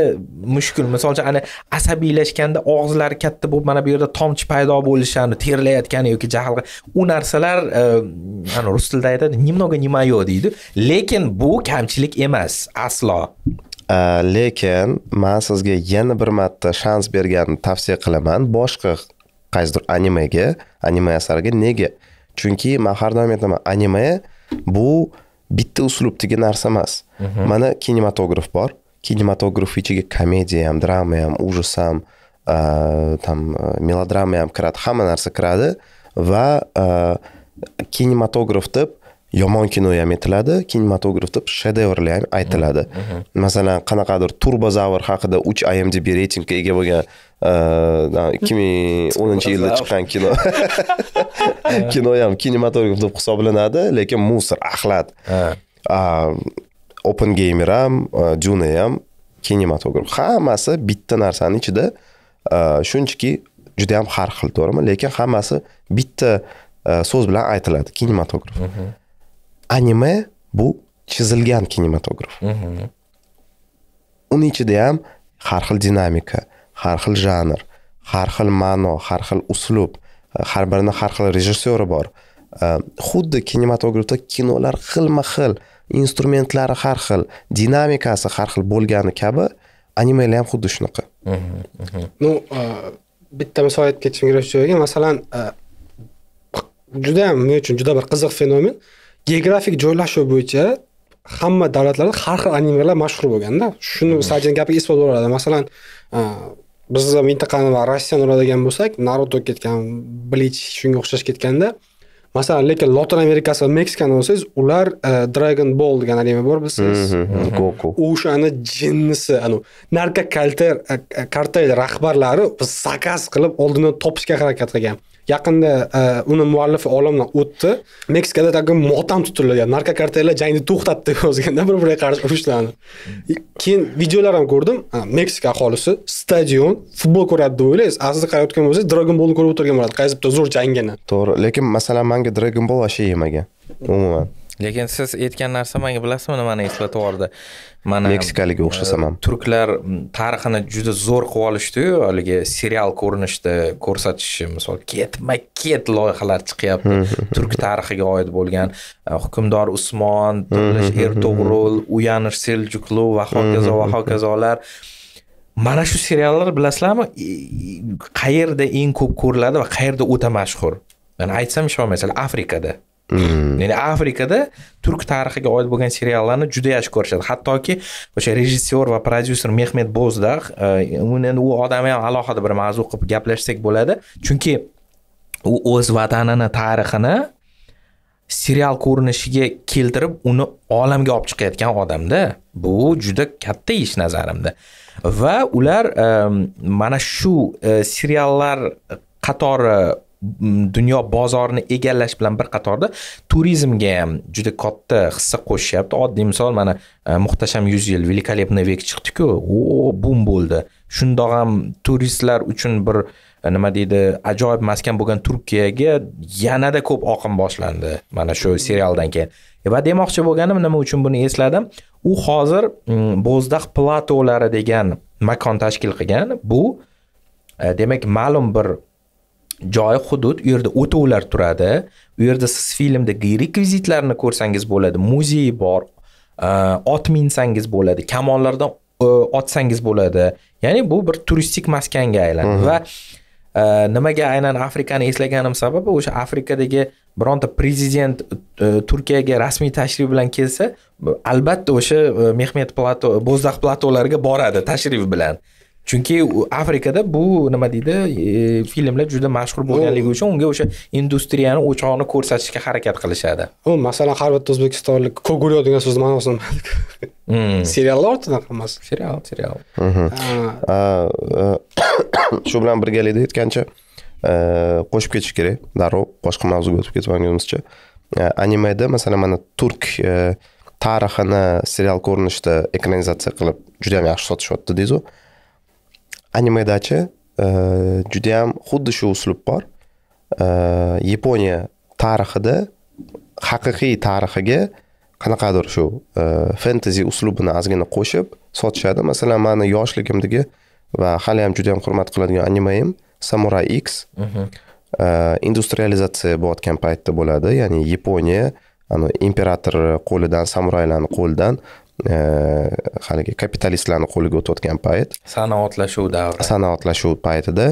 mushkul misol uchun ana asabiylashganda og'izlari katta bo'lib mana bu yerda tomchi paydo bo'lishi ani terlayotgani yoki jahl u narsalar e, ana rus tilida aytadi немного не мое deydi lekin bu kamchilik emas aslo e, lekin man sizga yana bir marta shans berganini tavsiya qilaman boshqa qaysidir animega anime asariga nega chunki man har doim aytaman anime bu bitta uslubdagi narsa emas mhm. mana kinematograf bor kinematograf ichiga komediya ham drama ham ужас ham э, там melodrama э, ham kiradi hamma narsa kiradi va э, kinematograf deb yomon kino ham aytiladi kinematograf deb shedevrlar ham aytiladi mhm. Mhm. masalan qanaqadir turbozavr haqida uch imdb reytingga ega bo'lgan ikki ming o'ninchi yilda chiqqan kino kino ham kinematograf deb hisoblanadi lekin musor axlat open gamer ham e, juna ham kinematograf hammasi bitta narsani ichida e, shunchaki juda yam har xil to'g'rimi lekin hammasi bitta e, so'z bilan aytiladi kinematograf mhm. anime bu chizilgan kinematograf mhm. uni ichida ham har xil dinamika har xil janr har xil ma'no har xil uslub har birini har xil rejissyori bor ehm, xuddi kinematografda kinolar xilma xil instrumentlari har xil dinamikasi har xil bo'lgani kabi animelar ham xuddi shunaqa mhm, mhm. ну bitta misol aytib ketishim kerak joyiga masalan juda men uchun juda bir qiziq fenomen geografik joylashuv bo'yicha hamma davlatlarda har xil animelar mashhur bo'lganda shuni mhm. sajin gapiga isbot bo'ladi masalan bizni mintaqani va rossiyani oladigan bo'lsak naruto ketgan blich shunga o'xshash ketganda masalan lekin lotin amerikasi va meksikani olsangiz ular e, dragon ball degan anime bor bilsangiz mhm, mhm, mhm. goku o'shani jinnisi anavi narko e, e, kartel rahbarlari zakaz qilib oldindan topishga harakat qilgan yaqinda e, uni muallifi olamdan o'tdi meksikada meksikadagi motam narko narkokartellar jangni to'xtatdi o'zganda bir biriga qarshi urushlarni keyin videolar ham ko'rdim meksika aholisi stadion futbol ko'radi deb o'ylaysiz aslida qarayotgan bo'lsangiz dragon ballni ko'rib o'tirgan bo'ladi qaysi bitta zo'r jangini to'g'ri lekin masalan manga dragon ball вообще yemagan umuman lekin siz aytgan narsa manga bilasizmi nimani eslatib yubordi mana meksikaliga o'xshasam ham e, turklar tarixini juda zo'r qilib olishdiyu haligi serial ko'rinishida ko'rsatishi misol ketma ket loyihalar chiqyapti turk tarixiga oid bo'lgan e, hukmdor usmon tirilish ertug'rul uyanish seljuklu va hokazo va hokazolar mana shu seriallar bilasizlarmi qayerda eng ko'p ko'riladi va qayerda o'ta mashhur man aytsam ishonmaysizlar afrikada Mm. ya'ni afrikada turk tarixiga oid bo'lgan seriallarni juda yaxshi ko'rishadi hattoki o'sha rejissyor va prodyuser mehmet bo'zdaq e, uni u odamni ham alohida bir mavzu qilib gaplashsak bo'ladi chunki u o'z vatanini tarixini serial ko'rinishiga keltirib uni olamga olib chiqayotgan odamda bu juda katta ish nazarimda va ular e, mana shu e, seriallar qatori dunyo bozorini egallash bilan bir qatorda turizmga ham juda katta hissa qo'shishyapti oddiy misol mana e, muhtasham yuz yil великолепный vek chiqdiku o bum bo'ldi shundoq ham turistlar uchun bir e, nima deydi ajoyib maskan bo'lgan turkiyaga yanada ko'p oqim boshlandi mana shu serialdan keyin e, va demoqchi bo'lganim nima uchun buni esladim u hozir bo'zdaq platolari degan makon tashkil qilgan bu demak ma'lum bir joy hudud u yerda o'tovlar turadi u yerda siz filmdagi rekvizitlarni ko'rsangiz bo'ladi muzey bor e, ot minsangiz bo'ladi kamonlardan e, otsangiz bo'ladi ya'ni bu bir turistik maskanga aylandi va e, nimaga aynan afrikani eslaganim sababi o'sha afrikadagi bironta prezident turkiyaga rasmiy tashrif bilan kelsa albatta o'sha mehmet plato bo'zdaq platolariga boradi tashrif bilan chunki afrikada bu nima deydi e, filmlar juda mashhur bo'lganligi uchun unga o'sha industriyani o'chog'ini ko'rsatishga harakat qilishadi masalan har bitta o'zbekistonlik koguryo degan so'zni ma'nosini hmm. seriallar ortidan hammasi serial serial mhm. e, shu bilan birgalikda aytgancha e, qo'shib ketish kerak darrov boshqa mavzuga o'tib ketmagunimizcha e, animeda masalan mana turk tarixini serial ko'rinishida ekranizatsiya qilib juda yam yaxshi sotishyapti dedingizu animedachi judayam xuddi shu uslub bor yaponiya tarixida haqiqiy tarixiga qanaqadir shu fentezi uslubini ozgina qo'shib sotishadi masalan mani yoshligimdagi va hali juda judayam hurmat qiladigan animeim samuray x industrializatsiya bo'layotgan paytda bo'ladi ya'ni yaponiya imperator qo'lidan samuraylarni qo'lidan haligi kapitalistlarni qo'liga o'tayotgan payt sanoatlashuv davri sanoatlashuv paytida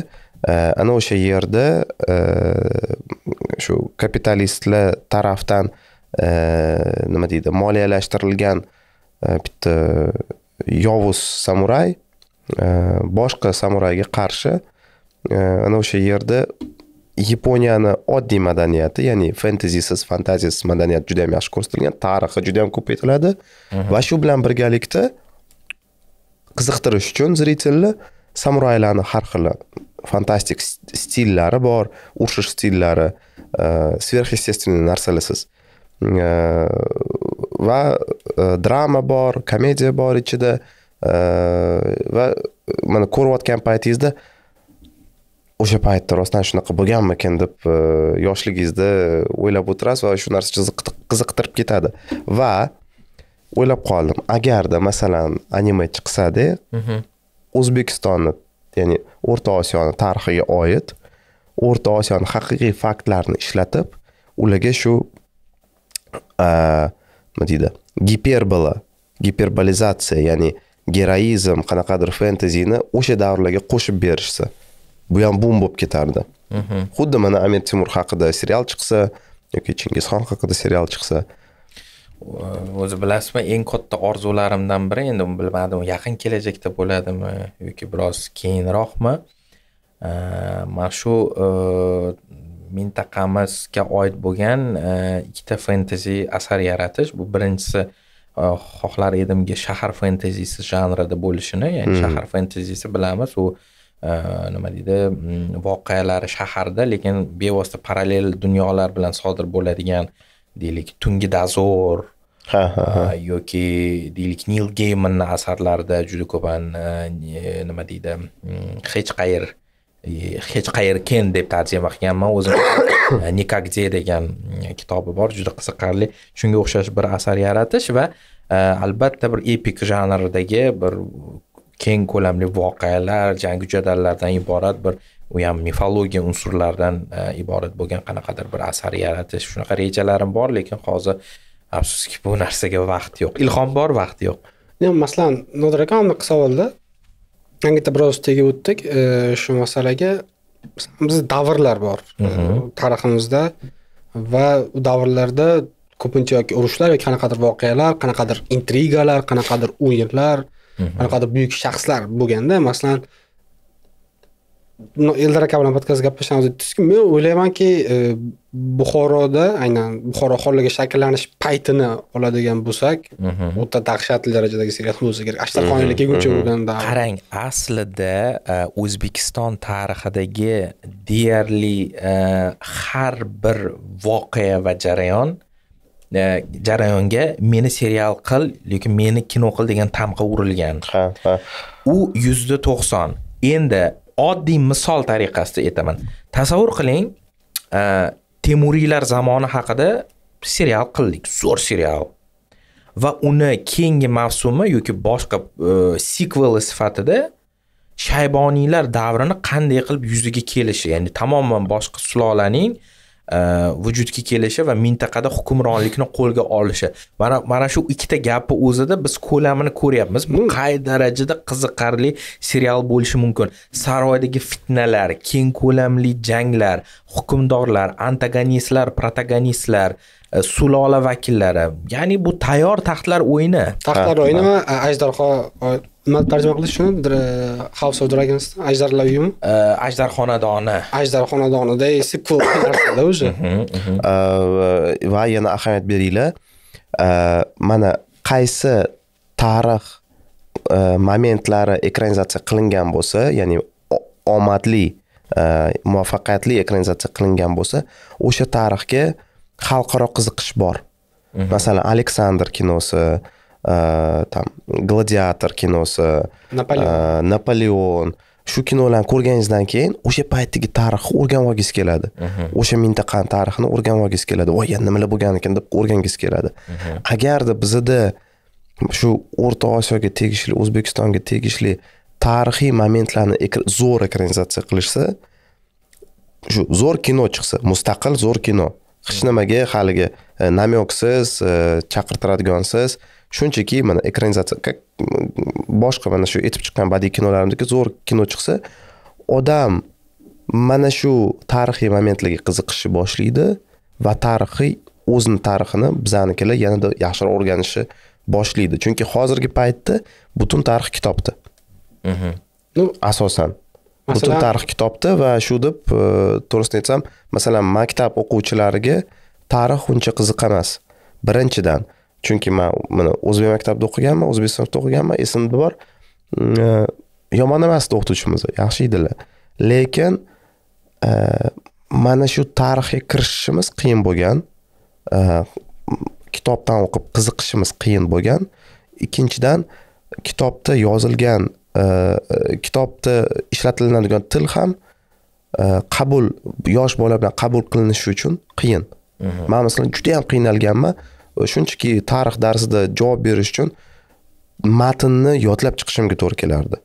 ana o'sha yerda shu kapitalistlar tarafdan nima deydi moliyalashtirilgan bitta yovuz samuray boshqa samurayga qarshi ana o'sha yerda yaponiyani oddiy madaniyati ya'ni fentezisiz fantaziyasiz madaniyat juda yam yaxshi ko'rsatilgan tarixi juda yam ko'p aytiladi mhm. va shu bilan birgalikda qiziqtirish uchun zрительni samuraylarni har xil fantastik stillari bor urushish stillari сверхъестественный e, narsalarsiz e, va e, drama bor komediya bor ichida va mana ko'rayotgan paytingizda o'sha paytda rostdan shunaqa bo'lganmikin deb e, yoshligingizda o'ylab o'tirasiz va shu narsa qiziqtirib ketadi va o'ylab qoldim agarda masalan anime chiqsada mhm. o'zbekistonni ya'ni o'rta osiyoni tarixiga oid o'rta osiyoni haqiqiy faktlarini ishlatib ularga shu e, nima deydi giperbola giperbolizatsiya ya'ni geroizm qanaqadir fentezini o'sha davrlarga qo'shib berishsa bu ham bum bo'lib ketardi mhm. xuddi mana amir temur haqida serial chiqsa yoki chingizxon haqida serial chiqsa o'zi bilasizmi eng katta orzularimdan biri endi bilmadim yaqin kelajakda bo'ladimi yoki biroz keyinroqmi mana shu e, mintaqamizga oid bo'lgan e, ikkita fentezi asar yaratish bu birinchisi e, xohlar edimki shahar fentezisi janrida bo'lishini ya'ni hmm. shahar fentezisi bilamiz u uh, nima э, deydi voqealari shaharda lekin bevosita parallel dunyolar bilan sodir bo'ladigan deylik tungi dazor ha ha yoki deylik nil geymanni asarlarida juda ko'p e, nima deydi hech qayer hech ken deb tarjima qilganman o'zim nikagde degan kitobi bor juda qiziqarli shunga o'xshash bir asar yaratish va albatta bir epik janrdagi bir keng ko'lamli voqealar jangu jadallardan iborat bir u ham mifologiya unsurlaridan e, iborat bo'lgan qanaqadir bir asar yaratish shunaqa rejalarim bor lekin hozir afsuski bu narsaga vaqt yo'q ilhom bor vaqt yo'q masalan nodir aka anaqa savolda hangita biroz tegib o'tdik e, shu masalaga biz davrlar bor e, mhm. tariximizda va u davrlarda ko'pincha yoki urushlar yoki qanaqadir voqealar qanaqadir intrigalar qanaqadir o'yinlar qanaqa mhm. buyuk shaxslar bo'lganda masalan eldar aka bilan podkastda gaplashganimizda aytdingizki men o'ylaymanki e, buxoroda aynan buxoro xonligi shakllanish paytini oladigan bo'lsak mhm. o'ta dahshatli darajadagi serial bo'lsa kerak ashtarxoniyligiguncha mhm, bo'lgan davr qarang aslida e, o'zbekiston tarixidagi deyarli e, har bir voqea va jarayon Э, jarayonga meni serial qil yoki meni kino qil degan tamg'a urilgan ha ha u yuzda to'qson endi oddiy misol tariqasida aytaman tasavvur qiling e, temuriylar zamoni haqida serial qildik zo'r serial va uni keyingi mavsumi yoki boshqa e, sikveli sifatida shayboniylar davrini qanday qilib yuzaga kelishi ya'ni tamoman boshqa sulolaning vujudga kelishi va mintaqada hukmronlikni qo'lga olishi mana mana shu ikkita gapni o'zida biz ko'lamini ko'ryapmiz bu hmm. qay darajada qiziqarli serial bo'lishi mumkin saroydagi fitnalar keng ko'lamli janglar hukmdorlar antagonistlar protagonistlar e, sulola vakillari ya'ni bu tayyor taxtlar o'yini taxtlar o'yini ajdarho nima tarjima qilish shuni house of dragons ajdarlar uyumi ajdar xonadoni ajdar xonadonida esa ko'p narsada уже mhmm, mhmm. va yana ahamiyat beringlar mana qaysi tarix e, momentlari ekranizatsiya qilingan bo'lsa ya'ni omadli e, muvaffaqiyatli ekranizatsiya qilingan bo'lsa o'sha tarixga xalqaro qiziqish bor mhmm. masalan aleksandr kinosi Э, там гладиатор kinosi napoleon э, э, наполеон shu kinolarni ko'rganingizdan keyin o'sha paytdagi tarixni o'rganib olgisi keladi o'sha mintaqani tarixini o'rganib olgisi keladi voy nimalar bo'lgan ekan deb o'rgangisi keladi agarda bizada shu o'rta osiyoga tegishli o'zbekistonga tegishli tarixiy momentlarni zo'r ekranizatsiya qilishsa shu zo'r kino chiqsa mustaqil zo'r kino hech nimaga haligi e, namyoksiz e, chaqirtiradigansiz shunchaki mana ekranizatsiya как boshqa mana shu etib chiqqan badiiy kinolarimizniki zo'r kino chiqsa odam mana shu tarixiy momentlarga qiziqishni boshlaydi va tarixiy o'zini tarixini bizanikilar yanada yaxshiroq o'rganishi boshlaydi chunki hozirgi paytda butun tarix kitobda mhm. ну asosan butun tarix kitobda va shu deb e, to'g'risini aytsam masalan maktab o'quvchilariga tarix uncha qiziq emas birinchidan chunki man mana o'zbek maktabida o'qiganman o'zbek sinfda o'qiganman esimda bor mm, e, yomon emasdi o'qituvchimiz yaxshi edilar lekin e, mana shu tarixga kirishishimiz qiyin bo'lgan e, kitobdan o'qib qiziqishimiz qiyin bo'lgan ikkinchidan kitobda yozilgan kitobda ishlatiladigan til ham qabul yosh bola bilan qabul qilinishi uchun qiyin mhm. man masalan judayam qiynalganman Э, shunchaki tarix darsida javob berish uchun matnni yodlab chiqishimga to'g'ri kelardi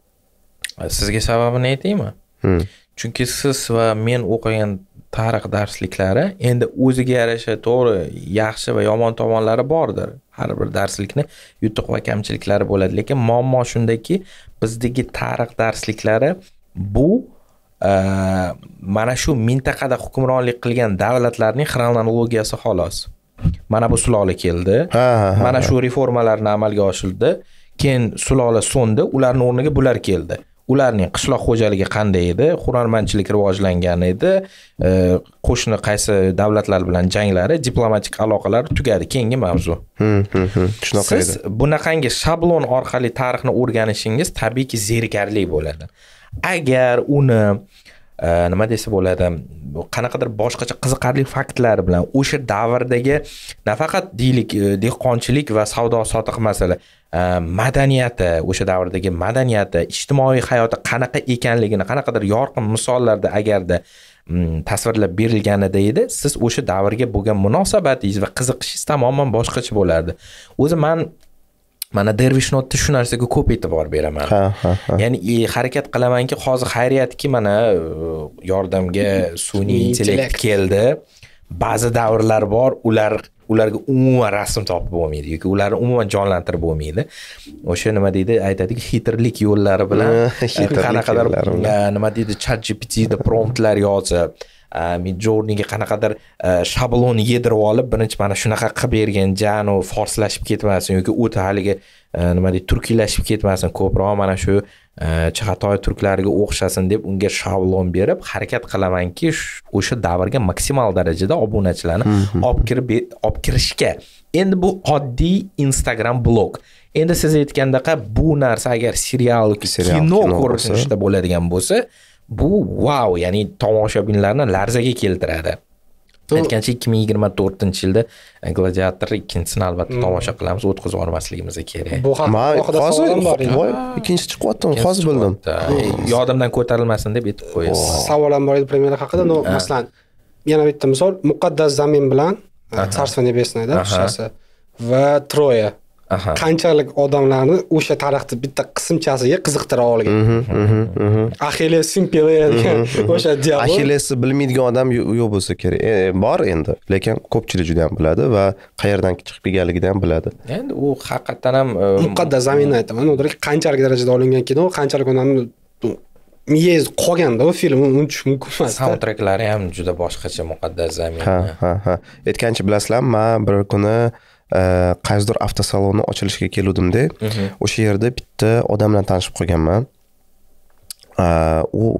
sizga sababini aytaymi hmm. chunki siz va men o'qigan tarix darsliklari endi o'ziga yarasha to'g'ri yaxshi va yomon tomonlari bordir har bir darslikni yutuq va kamchiliklari bo'ladi lekin muammo shundaki bizdagi tarix darsliklari bu e, mana shu mintaqada hukmronlik qilgan davlatlarning xronologiyasi xolos mana bu sulola keldi mana shu reformalarni amalga oshirildi keyin sulola so'ndi ularni o'rniga bular keldi ularning qishloq xo'jaligi qanday edi hunarmandchilik rivojlangan edi qo'shni qaysi davlatlar bilan janglari diplomatik aloqalar tugadi keyingi mavzu hmm, hmm, hmm. shunaqa siz bunaqangi shablon orqali tarixni o'rganishingiz tabiiyki zerikarli bo'ladi agar uni nima desa bo'ladi qanaqadir boshqacha qiziqarli faktlar bilan o'sha davrdagi nafaqat deylik e, dehqonchilik va savdo sotiq masala madaniyati o'sha davrdagi madaniyati ijtimoiy hayoti qanaqa ekanligini qanaqadir yorqin misollarda agarda mm, tasvirlab berilganida edi siz o'sha davrga bo'lgan munosabatingiz va qiziqishingiz tamoman boshqacha bo'lardi o'zi man mana dervishnotda shu narsaga ko'p e'tibor beraman ha ha ya'ni e, harakat qilamanki hozir xayriyatki mana e, yordamga sun'iy intellekt keldi ba'zi davrlar bor ular ularga umuman rasm topib bo'lmaydi yoki ularni umuman jonlantirib bo'lmaydi o'sha nima deydi aytadiki xitrlik yo'llari bilan qanaqadir e, nima deydi chat gptda promptlar yozib midjourniga э, qanaqadir shablon э, yedirib olib birinchi mana shunaqa qilib bergin janu forslashib ketmasin yoki o'ta haligi э, nima deydi turkiylashib ketmasin ko'proq mana shu chag'atoy turklariga o'xshasin deb unga shablon berib harakat qilamanki o'sha davrga maksimal darajada obunachilarni olib kirib olib kirishga endi bu oddiy instagram blog endi siz aytgandaqa bu narsa agar serial kino ko'rinishida bo'ladigan bo'lsa bu vau wow, ya'ni tomoshabinlarni larzaga keltiradi aytgancha ikki ming yigirma to'rtinchi yilda gladiator ikkinchisini albatta hmm. tomosha qilamiz o'tkazib yubormasligimiz kerak bu man hozir voy ikkinchisi chiqyaptimi hozir bildim yodimdan ko'tarilmasin deb aytib savol oh. savolim bor edi premyera haqida но masalan yana bitta misol muqaddas zamin bilan царство небесное да va troya qanchalik odamlarni o'sha tarixni bitta qismchasiga qiziqtira olgan mhm, mhm, mhm. axillesni degan o'sha dialog axillesni bilmaydigan odam yo'q bo'lsa kerak e, bor endi lekin ko'pchilik juda ham biladi va qayerdan chiqib kelganligini ham biladi endi u haqiqatdan ham e, muqaddas zaminni aytaman qanchalik darajada olingan kino qanchalik odamni miyangiz qolganda u filmni unutish mumkin emas saundtreklari ham juda boshqacha muqaddas zamin ha ha ha aytgancha bilasizlarmi man bir kuni Э, qaysidir avtosaloni ochilishiga keluvdimda o'sha yerda bitta odam bilan tanishib qolganman э, u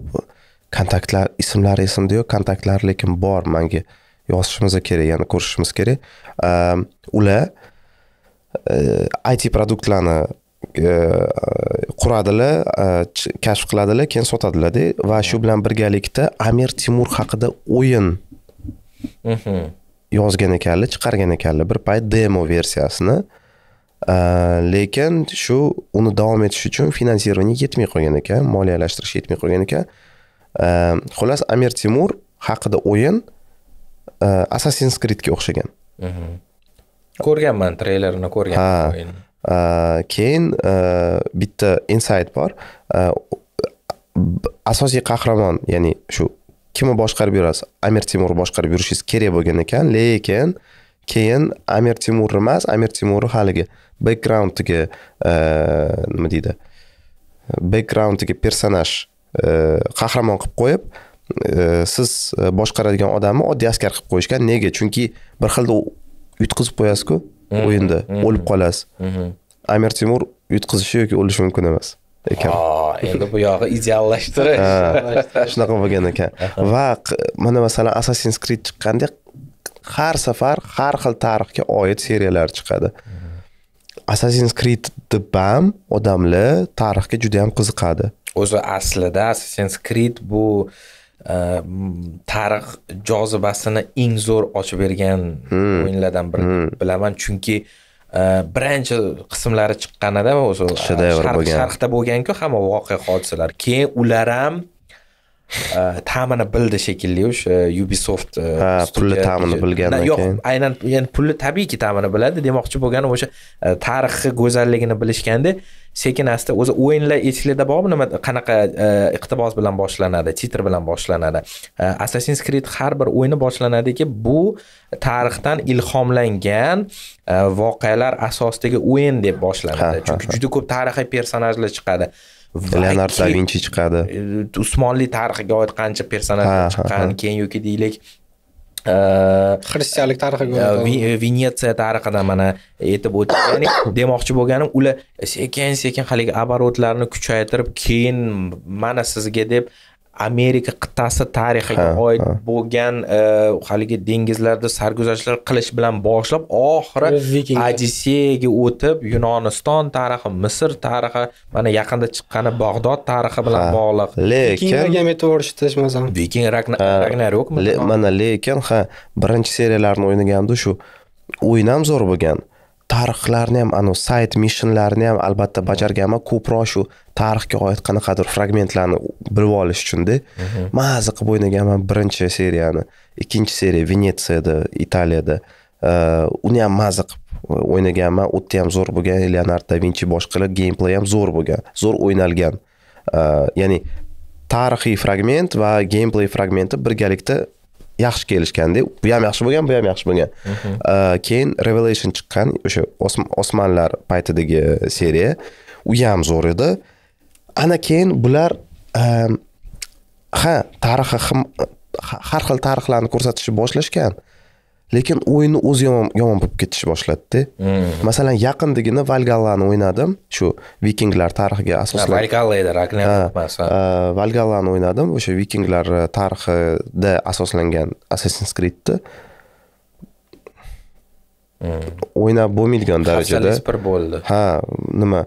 kontaktlar ismlari esimda yo'q kontaktlari lekin bor manga yozishimiz kerak ya'ni ko'rishishimiz kerak э, ular it produktlarni quradilar kashf qiladilar keyin sotadilarda va shu bilan birgalikda amir temur haqida o'yin yozgan ekanlar chiqargan ekanlar bir payt demo versiyasini lekin shu uni davom etish uchun finansирование yetmay qolgan ekan moliyalashtirish yetmay qolgan ekan xullas amir temur haqida o'yin assasins creedga o'xshagan mhm. ko'rganman treylerini ko'rgan keyin bitta insight bor asosiy qahramon ya'ni shu kimni boshqarib yurasiz amir temur boshqarib yurishingiz kerak bo'lgan ekan lekin keyin amir temur emas amir temurni haligi backgroundiga e, nima deydi backgroundiga personaj e, qahramon qilib qo'yib e, siz boshqaradigan odamni oddiy askar qilib qo'yishgan nega chunki bir xilda yutqizib qo'yasizku mm-hmm. o'yinda mm-hmm. o'lib qolasiz mm-hmm. amir temur yutqizishi yoki o'lishi mumkin emas ekan endi bu yog'i ideallashtirish shunaqa bo'lgan ekan va mana masalan assassin creed chiqqanda har safar har xil tarixga oid seriyalar chiqadi assassin creed deb ham odamlar tarixga juda yam qiziqadi o'zi aslida assassin creed bu e, tarix jozibasini eng zo'r ochib bergan hmm. o'yinlardan biri hmm. bilaman chunki uh, Э, birinchi qismlari chiqqanida o'sha shedevr bo'lgan sharqda bo'lganku hamma voqea hodisalar keyin ular ham ta'mini bildi shekilli o'sha ubisoft pulni ta'mini bilgandan keyin yo'q aynan yani pulni tabiiyki ta'mini biladi demoqchi bo'lganim o'sha tarixi go'zalligini bilishganda sekin asta o'zi o'yinlar esinglarda bormi nima qanaqa iqtibos bilan boshlanadi titr bilan boshlanadi assassin's creed har bir o'yini boshlanadiki bu tarixdan ilhomlangan voqealar asosidagi o'yin deb boshlanadi chunki juda ko'p tarixiy personajlar chiqadi leonard da vinchi chiqadi e, usmonli tarixiga oid qancha personaj chiqqan keyin yoki deylik e, xristianlik tarixiga e, venetsiya tarixida mana aytib o'tdik ya'ni demoqchi bo'lganim ular sekin sekin haligi оборотlarni kuchaytirib keyin mana sizga deb amerika qit'asi tarixiga oid bo'lgan e, haligi dengizlarda sarguzashtlar qilish bilan boshlab oxiri odisseyaga o'tib yunoniston tarixi misr tarixi mana yaqinda chiqqani bag'dod tarixi bilan bog'liq lekin to'g'ri tutishmasam viking mana lekin ha birinchi seriyalarni o'ynaganda shu o'yin ham zo'r bo'lgan tarixlarni ham anavi sayt missionlarni ham albatta bajarganman ko'proq shu tarixga oid qanaqadir fragmentlarni bilib olish uchunda mhm. maza qilib o'ynaganman birinchi seriyani ikkinchi seriya venetsiyada italiyada uni ham maza qilib o'ynaganman u yerda ham zo'r bo'lgan leonard da vinchi boshqalar gameplay ham zo'r bo'lgan zo'r o'ynalgan ya'ni tarixiy fragment va gameplay fragmenti birgalikda yaxshi kelishganda bu ham yaxshi bo'lgan bu ham yaxshi bo'lgan mhm. keyin revelation chiqqan o'sha osmonlar paytidagi seriya u ham zo'r edi ana keyin bular ha tarixi har xil tarixlarni ko'rsatishni boshlashgan lekin o'yinni o'zi yomon yomon bo'lib ketishni boshladida hmm. masalan yaqindagina valgallani o'ynadim shu vikinglar tarixiga asoslan valgalla edi valgallani o'ynadim o'sha vikinglar e, tarixida asoslangan assassin creedni hmm. o'ynab bo'lmaydigan darajada bir bo'ldi ha nima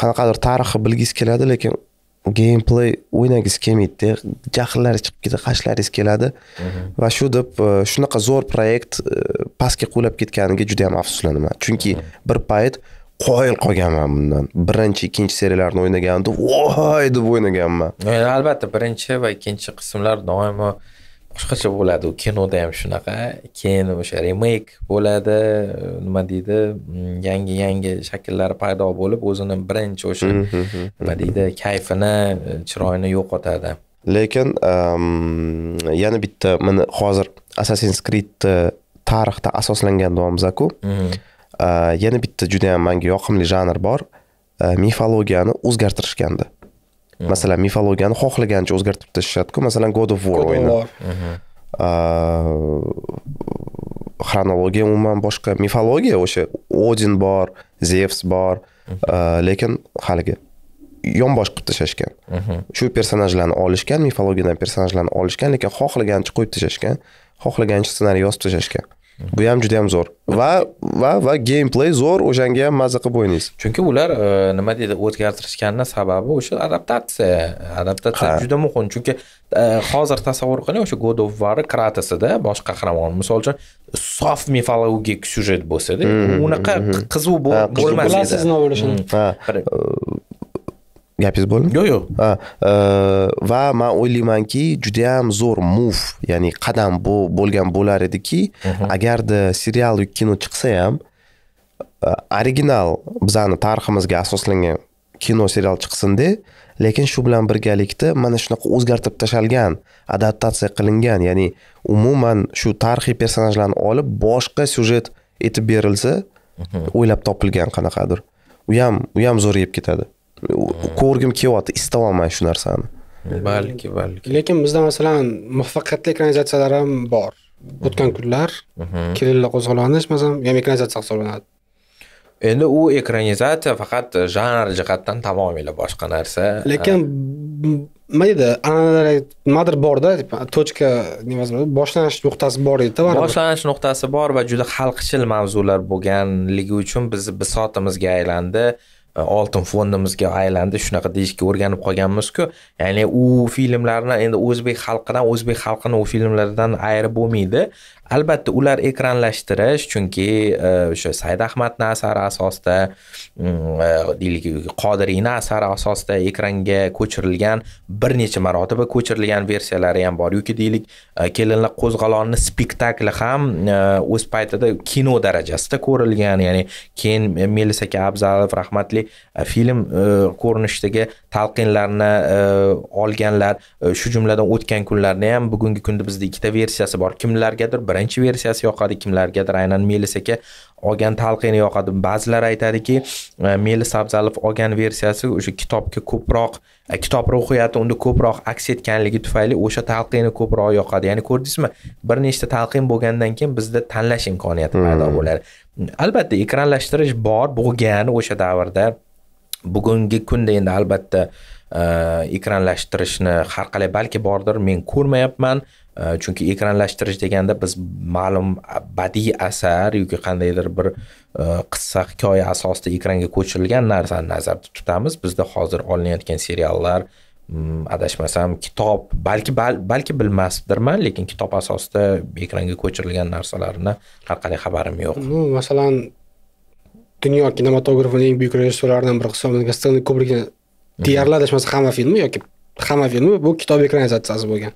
qanaqadir tarixni bilgisi keladi lekin gameplay o'ynagisi kelmaydida jahllari chiqib ketadi qashlaringiz keladi mhm. va shu deb e, shunaqa zo'r proyekt e, pastga qulab ketganiga juda yam afsuslanaman chunki mhm. bir payt qoyil qolganman bundan birinchi ikkinchi seriyalarni o'ynaganimda voy deb o'ynaganman men albatta birinchi va ikkinchi qismlar doimo boshqacha bo'ladi u kinoda ham shunaqa keyin o'sha remeyk bo'ladi nima deydi mm, yangi yangi shakllari paydo bo'lib o'zini birinchi o'sha mm-hmm, mm-hmm, nima mm-hmm. deydi kayfini chiroyini yo'qotadi lekin yana bitta mana hozir assassin's creedni tarixda asoslangan nomzaku yana bitta juda yam manga yoqimli janr bor mifologiyani o'zgartirishgandi masalan mifologiyani xohlagancha o'zgartirib tashlashadiku masalan god of war o'yini uh, xronologiya umuman boshqa mifologiya o'sha odin bor zevs bor mhm. uh, lekin haligi yonbosh qilib tashlashgan mhm. shu personajlarni olishgan mifologiyadan personajlarni olishgan lekin xohlagancha qo'yib tashlashgan xohlagancha ssenariy yozib tashlashgan bu ham juda ham zo'r va va va gameplay zo'r o'shanga ham maza qilib o'ynaysiz chunki ular e, nima deydi o'zgartirishganini sababi o'sha adaptatsiya adaptatsiya juda muhim chunki e, hozir tasavvur qiling o'sha god of war kratosida bosh qahramon misol uchun sof mifologik syujet bo'lsada mm-hmm, unaqa mm-hmm. qiziq bo'lmas edi bilasizmi gapingiz bo'ldimi yo'q yo'q ha e, va man o'ylaymanki judayam zo'r muv ya'ni qadam bu bo'lgan bo'lar ediki mhm. agarda serial yoki kino chiqsa ham e, original bizani tariximizga asoslangan kino serial chiqsinda lekin shu bilan birgalikda mana shunaqa o'zgartirib tashlangan adaptatsiya qilingan ya'ni umuman shu tarixiy personajlarni olib boshqa syujet etib berilsa mhm. o'ylab topilgan qanaqadir u ham u ham zo'r yeb ketadi ko'rgim kelyapti istayapman shu narsani balki balki lekin bizda masalan muvaffaqiyatli ekranizatsiyalar ham bor o'tgan kunlar mhm. kelinlar qo'zg'olonish masalan ham ekranizatsiya hisoblanadi endi u ekranizatsiya faqat janr jihatdan tamomila boshqa narsa lekin nima deydi nimadir borda точка nima boshlanish nuqtasi bor edida boshlanish nuqtasi bor va juda xalqchil mavzular bo'lganligi uchun bizni bisotimizga aylandi oltin fondimizga aylandi shunaqa deyishga o'rganib qolganmizku ya'ni u filmlarni endi o'zbek xalqidan o'zbek xalqini u filmlardan ayirib bo'lmaydi albatta ular ekranlashtirish chunki e, o'sha uh, said ahmadni asari asosida mm, e, deylik qodiriyni asari asosida ekranga ko'chirilgan bir necha marotaba ko'chirilgan versiyalari ham bor yoki deylik e, kelinlar qo'zg'olonni spektakli ham o'z paytida kino darajasida ko'rilgan ya'ni keyin melis aka abzalov rahmatli film ko'rinishidagi talqinlarni olganlar shu jumladan o'tgan kunlarni ham bugungi kunda bizda ikkita versiyasi bor kimlargadir birinchi versiyasi yoqadi kimlargadir aynan melis aka olgan talqini yoqadi ba'zilar aytadiki e, melis abzalov olgan versiyasi o'sha kitobga ko'proq e, kitob ruhiyati unda ko'proq aks etganligi tufayli o'sha talqini ko'proq yoqadi ya'ni ko'rdingizmi bir nechta talqin bo'lgandan keyin bizda tanlash imkoniyati hmm. paydo bo'ladi albatta ekranlashtirish bor bo'lgan o'sha davrda bugungi kunda endi albatta e, ekranlashtirishni har qalay balki bordir men ko'rmayapman chunki ekranlashtirish deganda biz ma'lum badiiy asar yoki qandaydir bir e, qissa hikoya asosida ekranga ko'chirilgan narsani nazarda tutamiz bizda hozir olinayotgan seriallar mm, adashmasam kitob balki balki bilmasdirman lekin kitob asosida ekranga ko'chirilgan narsalarni har qanday xabarim yo'q ну masalan dunyo kinematografini eng buyuk rejissyorlaridan biri hisoblangan stenli kubrikni mhm. deyarli adashmasam hamma filmi yoki hamma filmi bu kitob ekranizatsiyasi bo'lgan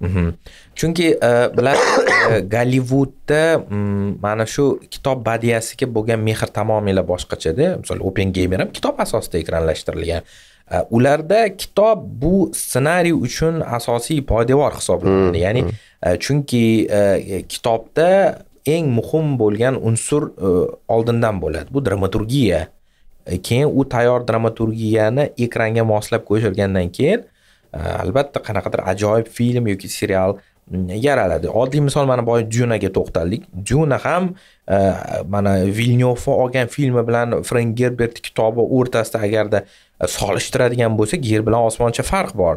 chunki bular gollivudda mana shu kitob badiyasiga bo'lgan mehr tamomila boshqachada misol open gamer ham kitob asosida ekranlashtirilgan ularda kitob bu ssenariy uchun asosiy poydevor hisoblanadi ya'ni chunki kitobda eng muhim bo'lgan unsur oldindan bo'ladi bu dramaturgiya keyin u tayyor dramaturgiyani ekranga moslab ko'chirgandan keyin Э, albatta qanaqadir ajoyib film yoki serial yaraladi oddiy misol mana boya dyunaga to'xtaldik dyuna ham e, mana vilnyovni olgan filmi bilan frenk gerbert kitobi o'rtasida agarda e, solishtiradigan bo'lsak yer bilan osmoncha farq bor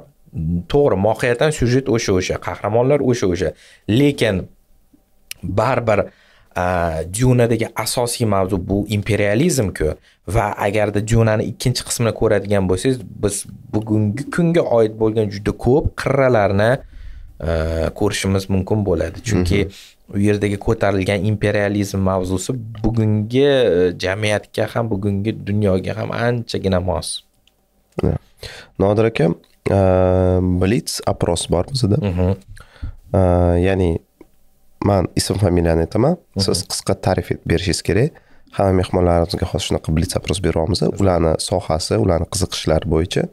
to'g'ri mohiyatan syujet o'sha o'sha qahramonlar o'sha o'sha lekin baribir dyunadagi e, asosiy mavzu bu imperializmku va agarda jonani ikkinchi qismini ko'radigan bo'lsangiz biz bugungi kunga oid bo'lgan juda ko'p qirralarni e, ko'rishimiz mumkin bo'ladi chunki mhmm. u yerdagi ko'tarilgan imperializm mavzusi bugungi e, jamiyatga ham bugungi dunyoga ham anchagina mos nodir aka e, blitz apros bor bizda mhmm. ya'ni man ism familiyani aytaman mhmm. siz qisqa ta'rif berishingiz kerak hamma mehmonlarimizga hozir shunaqa blitz apros beryapmiz ularni sohasi ularni qiziqishlari bo'yicha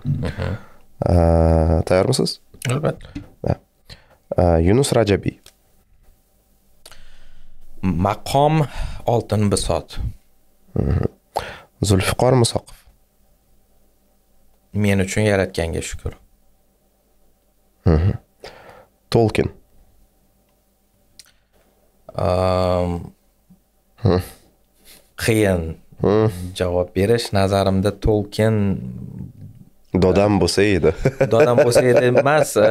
tayyormisiz albatta yunus rajabiy maqom oltin bisot mhm. zulfiqor musoqov men uchun yaratganga shukur mhm. tolkin qiyin javob berish nazarimda tolkin dodam bo'lsa edi dodam bo'lsa edi emas e,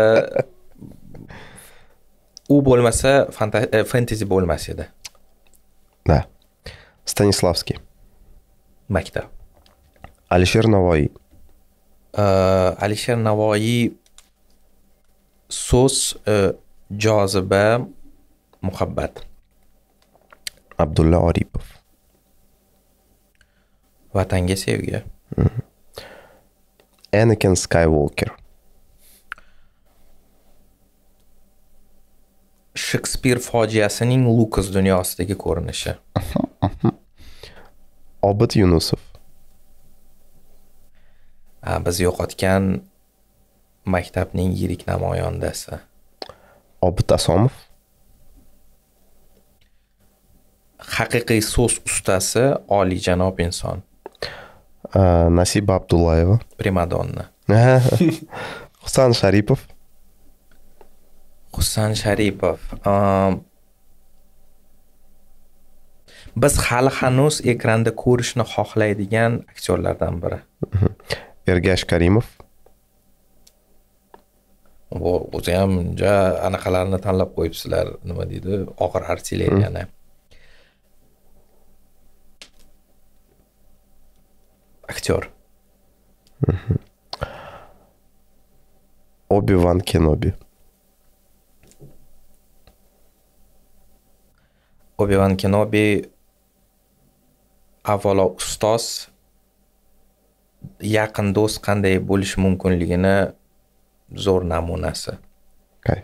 u bo'lmasa fantezi bo'lmas edi да stanislavskiy maktab alisher navoiy e, alisher navoiy so'z e, joziba muhabbat abdulla oripov vatanga sevgi mm-hmm. anakin skywalker shekspir fojiasining lukas dunyosidagi ko'rinishi obid yunusov biz yo'qotgan maktabning yirik namoyandasi obid asomov haqiqiy so'z ustasi oliyjanob inson Насиба Абдулаева. Примадонна. Хусан Шарипов. Husan Sharipov. Biz hali hanuz ekranda ko'rishni xohlaydigan aktyorlardan biri. Ергеш Каримов. O'zi ham anaqa qalarini tanlab qo'yibsizlar, nima deydi, og'ir artilleriyani. актер. Оби-Ван Кеноби. Оби-Ван Кеноби. Авало Устос. Якон Дос Кандей Булиш Мункун Лигина. Зор Намунаса. Кай.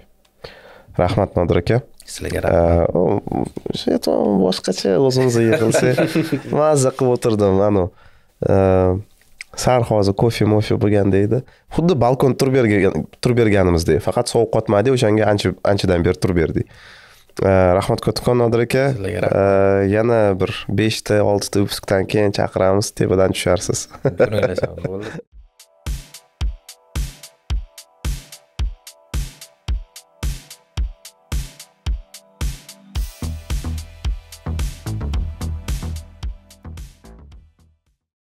Рахмат Надраке. sizlarga rahmat shu boshqacha o'zimizga yig'ilsa mazza qilib o'tirdim anavi sar hozir kofe mofe bo'lganda edi xuddi balkon turib bergan turib berganimizdek faqat sovuq qotmadi o'shanga ancha anchadan beri turib berdik э, rahmat kattakon nodir aka э, yana bir beshta oltita выпускdan keyin chaqiramiz tepadan tusharsiz bo'ldi